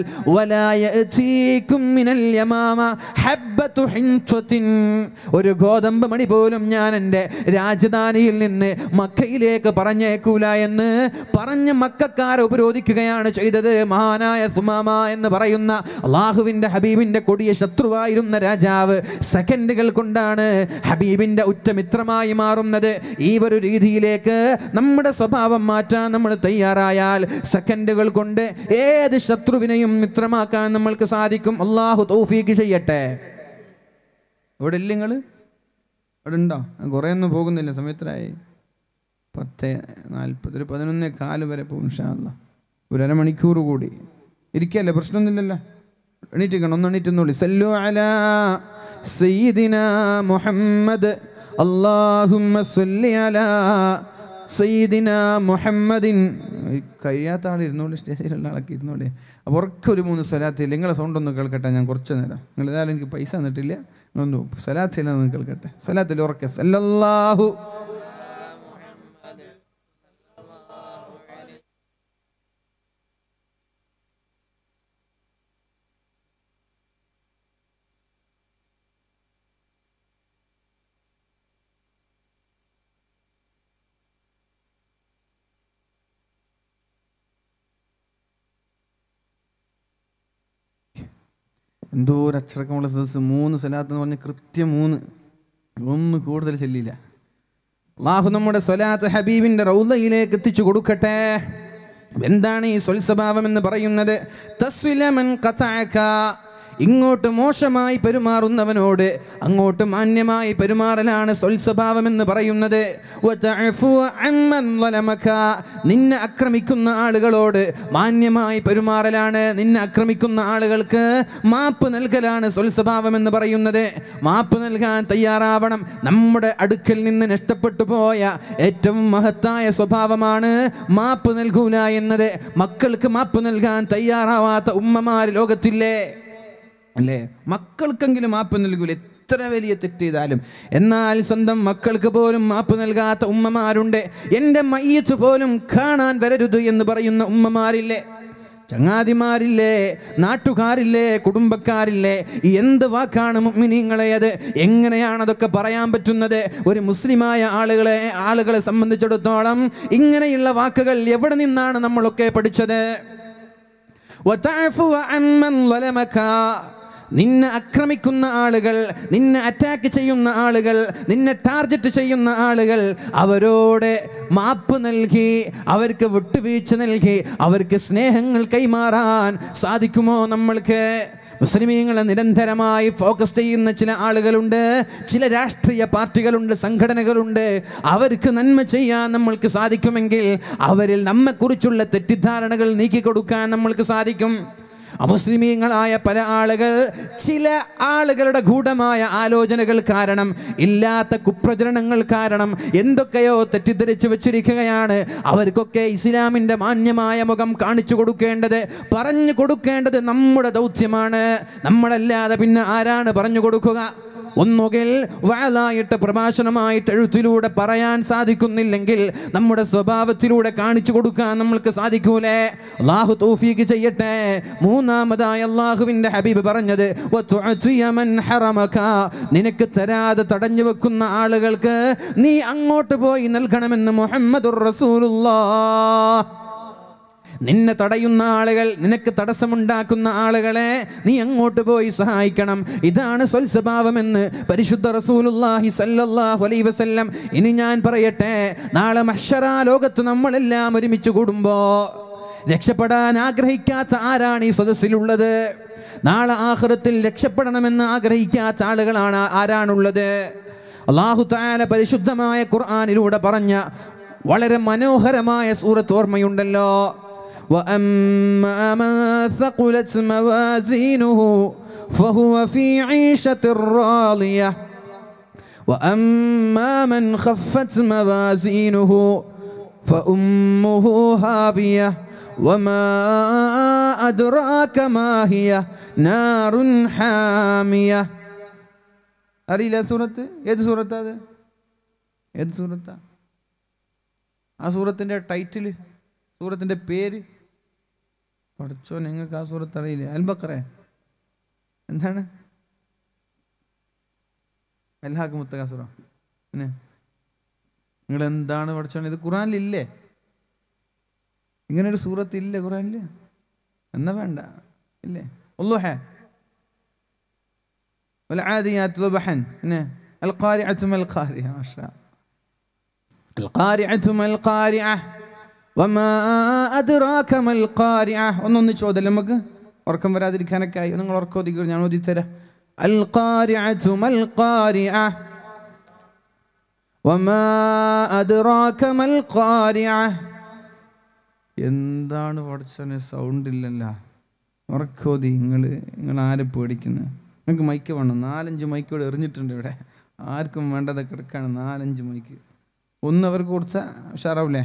ഒരു ഗോതമ്പ് മണി പോലും ഞാൻ എൻ്റെ രാജധാനിയിൽ നിന്ന് മക്കയിലേക്ക് പറഞ്ഞേക്കൂല എന്ന് പറഞ്ഞ മക്കാരെ ഉപരോധിക്കുകയാണ് ചെയ്തത് മഹാനായ സുമാമ എന്ന് പറയുന്ന അള്ളാഹുവിൻ്റെ ഹബീബിൻ്റെ കൊടിയ ശത്രുവായിരുന്ന രാജാവ് സെക്കൻഡുകൾ കൊണ്ടാണ് ഹബീബിൻ്റെ ഉറ്റമിത്രമായി മാറുന്നത് ഈ ഒരു രീതിയിലേക്ക് നമ്മൾ നമ്മുടെ സ്വഭാവം മാറ്റാൻ നമ്മൾ തയ്യാറായാൽ സെക്കൻഡുകൾ കൊണ്ട് ഏത് ശത്രുവിനെയും മിത്രമാക്കാൻ നമ്മൾക്ക് സാധിക്കും അള്ളാഹു തൗഫീക്ക് ചെയ്യട്ടെ ഇവിടെ ഇല്ല നിങ്ങൾ ഇവിടെ ഉണ്ടോ കുറേ ഒന്നും പോകുന്നില്ല സമയത്തിലായി പത്ത് നാൽപ്പത് ഒരു പതിനൊന്ന് കാല് വരെ പോകും ഷാ ഒരു അരമണിക്കൂർ കൂടി ഇരിക്കല്ലേ പ്രശ്നമൊന്നുമില്ലല്ലോ എണീറ്റിക്കണം ഒന്ന് എണീറ്റെന്നുള്ളി സല്ലു അല സയ്യിദിന മുഹമ്മദ് അള്ളാഹുമ്മ സല്ലി അലാ സയ്യിദിന മുഹമ്മദിൻ കഴിയാത്ത ആൾ ഇരുന്നോളി സ്റ്റേജിലുള്ള ആളൊക്കെ ഇരുന്നോളി അപ്പോൾ ഒരു മൂന്ന് സ്വലാത്തില്ല നിങ്ങളെ സൗണ്ട് ഒന്ന് കേൾക്കട്ടെ ഞാൻ കുറച്ച് നേരം നിങ്ങൾ ഏതായാലും എനിക്ക് പൈസ തന്നിട്ടില്ല നിങ്ങളൊന്ന് സ്വലാത്തില്ല ഒന്ന് കേൾക്കട്ടെ സ്വലാത്തിൽ ഉറക്കെ സല്ലല്ലാഹു എന്തോ ഒരു അച്ചടക്കമുള്ള സദസ് മൂന്ന് സലാത്ത് എന്ന് പറഞ്ഞ് കൃത്യം മൂന്ന് ഒന്ന് കൂടുതൽ ചെല്ലില്ല അള്ളാഹു നമ്മുടെ സ്വലാത്ത് ഹബീബിൻ്റെ റൗലയിലേക്ക് എത്തിച്ചു കൊടുക്കട്ടെ എന്താണ് ഈ സ്വൽസ്വഭാവം എന്ന് പറയുന്നത് തസ്വിലമൻ കഥാക്ക ഇങ്ങോട്ട് മോശമായി പെരുമാറുന്നവനോട് അങ്ങോട്ട് മാന്യമായി പെരുമാറലാണ് സ്വൽസ്വഭാവമെന്ന് പറയുന്നത് നിന്നെ അക്രമിക്കുന്ന ആളുകളോട് മാന്യമായി പെരുമാറലാണ് നിന്നെ അക്രമിക്കുന്ന ആളുകൾക്ക് മാപ്പ് നൽകലാണ് സ്വൽസ്വഭാവം എന്ന് പറയുന്നത് മാപ്പ് നൽകാൻ തയ്യാറാവണം നമ്മുടെ അടുക്കൽ നിന്ന് നഷ്ടപ്പെട്ടു പോയ ഏറ്റവും മഹത്തായ സ്വഭാവമാണ് മാപ്പ് നൽകൂല എന്നത് മക്കൾക്ക് മാപ്പ് നൽകാൻ തയ്യാറാവാത്ത ഉമ്മമാർ ലോകത്തില്ലേ അല്ലേ മക്കൾക്കെങ്കിലും മാപ്പ് നൽകൂല എത്ര വലിയ തെറ്റ് ചെയ്താലും എന്നാൽ സ്വന്തം മക്കൾക്ക് പോലും മാപ്പ് നൽകാത്ത ഉമ്മമാരുണ്ട് എൻ്റെ മയ്യത്ത് പോലും കാണാൻ വരരുത് എന്ന് പറയുന്ന ഉമ്മമാരില്ലേ ചങ്ങാതിമാരില്ലേ നാട്ടുകാരില്ലേ കുടുംബക്കാരില്ലേ എന്ത് വാക്കാണ് മുഗ്മിനീങ്ങളെ അത് എങ്ങനെയാണ് അതൊക്കെ പറയാൻ പറ്റുന്നത് ഒരു മുസ്ലിമായ ആളുകളെ ആളുകളെ സംബന്ധിച്ചിടത്തോളം ഇങ്ങനെയുള്ള വാക്കുകൾ എവിടെ നിന്നാണ് നമ്മളൊക്കെ പഠിച്ചത് നിന്നെ ആക്രമിക്കുന്ന ആളുകൾ നിന്നെ അറ്റാക്ക് ചെയ്യുന്ന ആളുകൾ നിന്നെ ടാർഗറ്റ് ചെയ്യുന്ന ആളുകൾ അവരോട് മാപ്പ് നൽകി അവർക്ക് വിട്ടുവീഴ്ച നൽകി അവർക്ക് സ്നേഹങ്ങൾ കൈമാറാൻ സാധിക്കുമോ നമ്മൾക്ക് മുസ്ലിമീങ്ങളെ നിരന്തരമായി ഫോക്കസ് ചെയ്യുന്ന ചില ആളുകളുണ്ട് ചില രാഷ്ട്രീയ പാർട്ടികളുണ്ട് സംഘടനകളുണ്ട് അവർക്ക് നന്മ ചെയ്യാൻ നമ്മൾക്ക് സാധിക്കുമെങ്കിൽ അവരിൽ നമ്മെക്കുറിച്ചുള്ള തെറ്റിദ്ധാരണകൾ നീക്കിക്കൊടുക്കാൻ നമ്മൾക്ക് സാധിക്കും അമുസ്ലിമീങ്ങളായ പല ആളുകൾ ചില ആളുകളുടെ ഗൂഢമായ ആലോചനകൾ കാരണം ഇല്ലാത്ത കുപ്രചരണങ്ങൾ കാരണം എന്തൊക്കെയോ തെറ്റിദ്ധരിച്ചു വെച്ചിരിക്കുകയാണ് അവർക്കൊക്കെ ഇസ്ലാമിൻ്റെ മാന്യമായ മുഖം കാണിച്ചു കൊടുക്കേണ്ടത് പറഞ്ഞു കൊടുക്കേണ്ടത് നമ്മുടെ ദൗത്യമാണ് നമ്മളല്ലാതെ പിന്നെ ആരാണ് പറഞ്ഞു കൊടുക്കുക ഒന്നുകിൽ വാളായിട്ട് പ്രഭാഷണമായിട്ട് എഴുത്തിലൂടെ പറയാൻ സാധിക്കുന്നില്ലെങ്കിൽ നമ്മുടെ സ്വഭാവത്തിലൂടെ കാണിച്ചു കൊടുക്കാൻ നമ്മൾക്ക് സാധിക്കൂലേ അള്ളാഹു തൗഫീഖ് ചെയ്യട്ടെ മൂന്നാമതായി അള്ളാഹുവിൻ്റെ ഹബീബ് പറഞ്ഞത് നിനക്ക് തരാതെ തടഞ്ഞു വെക്കുന്ന ആളുകൾക്ക് നീ അങ്ങോട്ട് പോയി നൽകണമെന്ന് മുഹമ്മദ് റസൂലുള്ള നിന്നെ തടയുന്ന ആളുകൾ നിനക്ക് തടസ്സമുണ്ടാക്കുന്ന ആളുകളെ നീ അങ്ങോട്ട് പോയി സഹായിക്കണം ഇതാണ് സ്വൽസ്വഭാവമെന്ന് പരിശുദ്ധ റസൂലുല്ലാഹി സല്ലല്ലാഹു അലൈഹി വസല്ലം ഇനി ഞാൻ പറയട്ടെ നാളെ മഷറ ലോകത്ത് നമ്മളെല്ലാം ഒരുമിച്ച് കൂടുമ്പോൾ രക്ഷപ്പെടാൻ ആഗ്രഹിക്കാത്ത ആരാണ് ഈ സദസ്സിലുള്ളത് നാളെ ആഹൃത്തിൽ രക്ഷപ്പെടണമെന്ന് ആഗ്രഹിക്കാത്ത ആളുകളാണ് ആരാണുള്ളത് അള്ളാഹു താല പരിശുദ്ധമായ ഖുർആാനിലൂടെ പറഞ്ഞ വളരെ മനോഹരമായ സൂറത്ത് ഓർമ്മയുണ്ടല്ലോ وأما من ثقلت موازينه فهو في عيشة راضية وأما من خفت موازينه فأمه هابية وما أدراك ما هي نار حامية لا سورة هذا يد سورة ഏത് سورة ആ تايتل سورة സൂറത്തിൻ്റെ بيري പഠിച്ചോ നിങ്ങൾക്ക് ആ സുഹൃത്ത് അറിയില്ലേ അൽ എന്താണ് അൽഹാക്ക് മുത്തകാസുറ പിന്നെ നിങ്ങൾ എന്താണ് പഠിച്ചോണ്ട് ഇത് ഖുറാനിലില്ലേ ഇങ്ങനൊരു ഒരു സൂറത്ത് ഇല്ലേ ഖുറാനില് എന്നാ വേണ്ട ഇല്ലേ ഉള്ളു ഹേ والعاديات ഒന്നൊന്ന് ചോദ്യം നമുക്ക് ഉറക്കം വരാതിരിക്കാനൊക്കെ ആയി നിങ്ങൾ ഉറക്കം ഒതുക്കി ഞാൻ ഒതുത്തരാം എന്താണ് പഠിച്ചവന് സൗണ്ട് ഇല്ലല്ല ഉറക്കോതി നിങ്ങൾ നിങ്ങൾ ആരെ പേടിക്കുന്നത് നിങ്ങൾക്ക് മൈക്ക് വേണം നാലഞ്ച് മൈക്ക് ഇവിടെ എറിഞ്ഞിട്ടുണ്ട് ഇവിടെ ആർക്കും വേണ്ടത് കിടക്കാണ് നാലഞ്ച് മൈക്ക് ഒന്ന് അവർക്ക് കൊടുത്താൽ ഉഷാറാവില്ലേ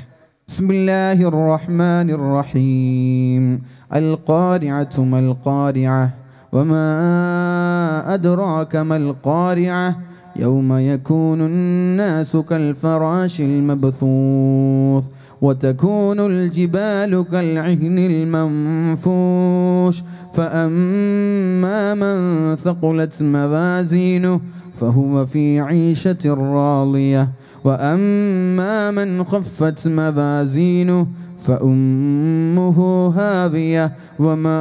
بسم الله الرحمن الرحيم القارعة ما القارعة وما أدراك ما القارعة يوم يكون الناس كالفراش المبثوث وتكون الجبال كالعهن المنفوش فأما من ثقلت موازينه فهو في عيشة راضية وأما من خفت موازينه فأمه هاوية وما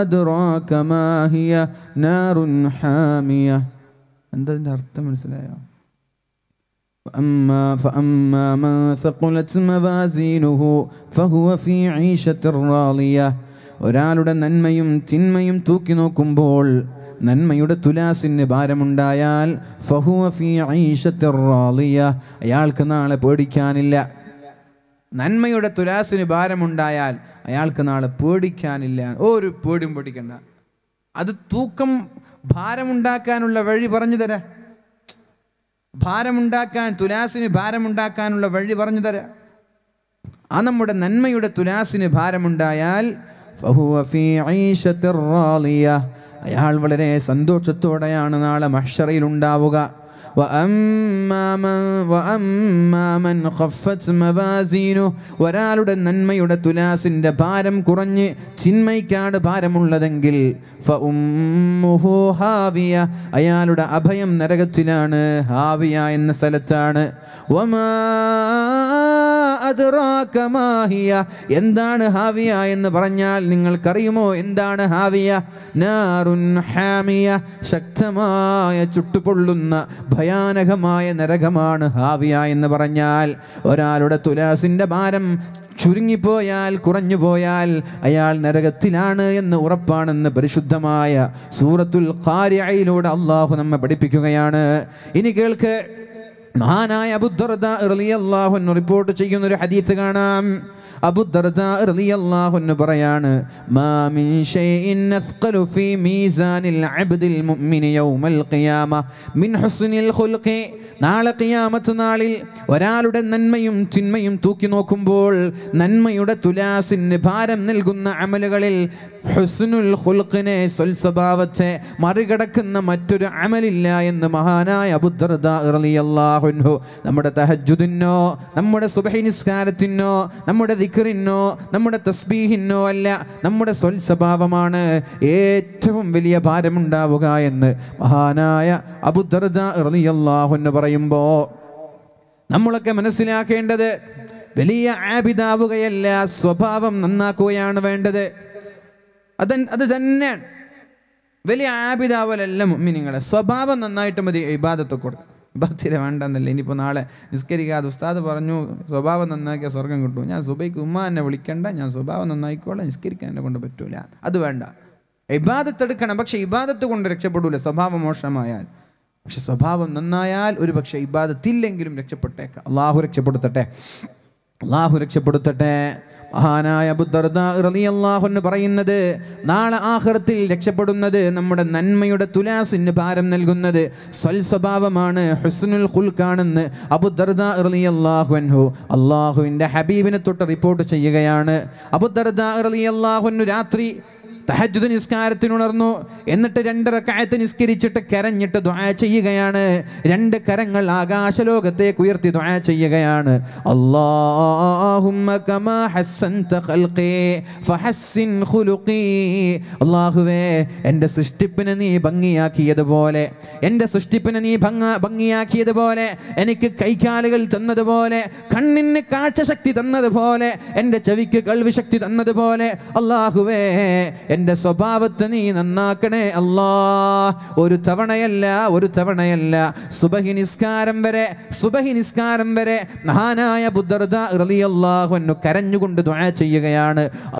أدراك ما هي نار حامية عند فأما من ثقلت موازينه فهو في عيشة راضية ഒരാളുടെ നന്മയും തിന്മയും തൂക്കി നോക്കുമ്പോൾ നന്മയുടെ തുലാസിന് ഭാരമുണ്ടായാൽ അയാൾക്ക് നാളെ പേടിക്കാനില്ല നന്മയുടെ തുലാസിന് ഭാരമുണ്ടായാൽ അയാൾക്ക് നാളെ പേടിക്കാനില്ല ഒരു പേടിയും പേടിക്കണ്ട അത് തൂക്കം ഭാരമുണ്ടാക്കാനുള്ള വഴി പറഞ്ഞു തരാ ഭാരമുണ്ടാക്കാൻ തുലാസിന് ഭാരമുണ്ടാക്കാനുള്ള വഴി പറഞ്ഞു തരാ ആ നമ്മുടെ നന്മയുടെ തുലാസിന് ഭാരമുണ്ടായാൽ അയാൾ വളരെ സന്തോഷത്തോടെയാണ് നാളെ മഹ്ഷറയിൽ ഉണ്ടാവുക ഒരാളുടെ നന്മയുടെ തുലാസിന്റെ ഭാരം കുറഞ്ഞ് ചിന്മയ്ക്കാണ് ഭാരമുള്ളതെങ്കിൽ അയാളുടെ അഭയം നരകത്തിലാണ് ഹാവിയ എന്ന സ്ഥലത്താണ് എന്താണ് ഹാവിയ എന്ന് പറഞ്ഞാൽ നിങ്ങൾക്കറിയുമോ എന്താണ് ഹാവിയ നാറുൻ ഹാമിയ ശക്തമായ ചുട്ടുപൊള്ളുന്ന ഭയ ഭയാനകമായ നരകമാണ് ഹാവിയ എന്ന് പറഞ്ഞാൽ ഒരാളുടെ തുലാസിൻ്റെ ഭാരം ചുരുങ്ങിപ്പോയാൽ കുറഞ്ഞു പോയാൽ അയാൾ നരകത്തിലാണ് എന്ന് ഉറപ്പാണെന്ന് പരിശുദ്ധമായ സൂറത്തുൽ ഖാരിയയിലൂടെ അള്ളാഹു നമ്മെ പഠിപ്പിക്കുകയാണ് ഇനി കേൾക്ക് മഹാനായ അബുദ്ദർദ റിയാഹു റിപ്പോർട്ട് ചെയ്യുന്ന ഒരു ഹദീത്ത് കാണാം അബുദർദാഹുന്ന് പറയാണ് നാളെ ഖിയാമത്ത് നാളിൽ ഒരാളുടെ നന്മയും തിന്മയും തൂക്കി നോക്കുമ്പോൾ നന്മയുടെ തുലാസിന് ഭാരം നൽകുന്ന അമലുകളിൽ ഹുസ്നുൽ ഹുൽഖിനെ സ്വൽസ്വഭാവത്തെ മറികടക്കുന്ന മറ്റൊരു അമലില്ല എന്ന് മഹാനായ അബുദ്ദർദാഹു നമ്മുടെ തഹജുദിനോ നമ്മുടെ സുബഹി നിസ്കാരത്തിനോ നമ്മുടെ ദിക്കറിനോ നമ്മുടെ തസ്ബീഹിനോ അല്ല നമ്മുടെ സ്വൽ സ്വഭാവമാണ് ഏറ്റവും വലിയ ഭാരമുണ്ടാവുക എന്ന് മഹാനായ അബുദർദ റളിയല്ലാഹു എന്ന് പറയുമ്പോൾ നമ്മളൊക്കെ മനസ്സിലാക്കേണ്ടത് വലിയ ആബിദാവുകയല്ല സ്വഭാവം നന്നാക്കുകയാണ് വേണ്ടത് അതൻ അത് തന്നെയാണ് വലിയ ആബിതാവലല്ല മുമ്മിനിങ്ങളെ സ്വഭാവം നന്നായിട്ട് മതി ഇബാദത്ത് കൊടുക്കും വേണ്ട വേണ്ടെന്നല്ല ഇനിയിപ്പോൾ നാളെ നിസ്കരിക്കാതെ ഉസ്താദ് പറഞ്ഞു സ്വഭാവം നന്നാക്കിയ സ്വർഗം കിട്ടും ഞാൻ സുബൈക്ക് ഉമ്മ എന്നെ വിളിക്കണ്ട ഞാൻ സ്വഭാവം നന്നായിക്കോളാം നിസ്കരിക്കാൻ എന്നെ കൊണ്ട് പറ്റൂല അത് വേണ്ട ഇബാദത്തെടുക്കണം പക്ഷേ ഇബാദത്ത് കൊണ്ട് രക്ഷപ്പെടൂല സ്വഭാവം മോശമായാൽ പക്ഷെ സ്വഭാവം നന്നായാൽ ഒരു പക്ഷേ ഇബാദത്തില്ലെങ്കിലും രക്ഷപ്പെട്ടേക്കാം അള്ളാഹു രക്ഷപ്പെടുത്തട്ടെ അള്ളാഹു രക്ഷപ്പെടുത്തട്ടെ മഹാനായ അബുദർദാഹുന്ന് പറയുന്നത് നാളെ ആഹ്റത്തിൽ രക്ഷപ്പെടുന്നത് നമ്മുടെ നന്മയുടെ തുലാസിന് ഭാരം നൽകുന്നത് സ്വൽ സ്വഭാവമാണ് ഹുസ്നുൽ ഖുൽക്കാണെന്ന് അബുദർദാ അള്ളാഹുവിൻ്റെ ഹബീബിനെ തൊട്ട് റിപ്പോർട്ട് ചെയ്യുകയാണ് അബുദർദാ രാത്രി തഹജുദ് നിസ്കാരത്തിനുണർന്നു എന്നിട്ട് രണ്ട് റക്കായത്ത് നിസ്കരിച്ചിട്ട് കരഞ്ഞിട്ട് ദ്വായ ചെയ്യുകയാണ് രണ്ട് കരങ്ങൾ ആകാശലോകത്തേക്ക് ഉയർത്തി ദ്വായ ചെയ്യുകയാണ് അള്ളാഹുവേ എൻ്റെ സൃഷ്ടിപ്പിനെ നീ ഭംഗിയാക്കിയതുപോലെ എൻ്റെ സൃഷ്ടിപ്പിനെ നീ ഭംഗ ഭംഗിയാക്കിയതുപോലെ എനിക്ക് കൈകാലുകൾ തന്നതുപോലെ കണ്ണിന് കാഴ്ച ശക്തി തന്നതുപോലെ എൻ്റെ ചെവിക്ക് കൾവിശക്തി തന്നതുപോലെ അള്ളാഹുവേ എൻ്റെ സ്വഭാവത്തെ നീ നന്നാക്കണേ അല്ലാ ഒരു തവണയല്ല ഒരു തവണയല്ല സുബഹി നിസ്കാരം വരെ സുബഹി നിസ്കാരം വരെ മഹാനായ ബുദ്ധർദ ഇറലിയല്ലാഹു എന്നു കരഞ്ഞുകൊണ്ട് ദ്വാ ചെയ്യുകയാണ്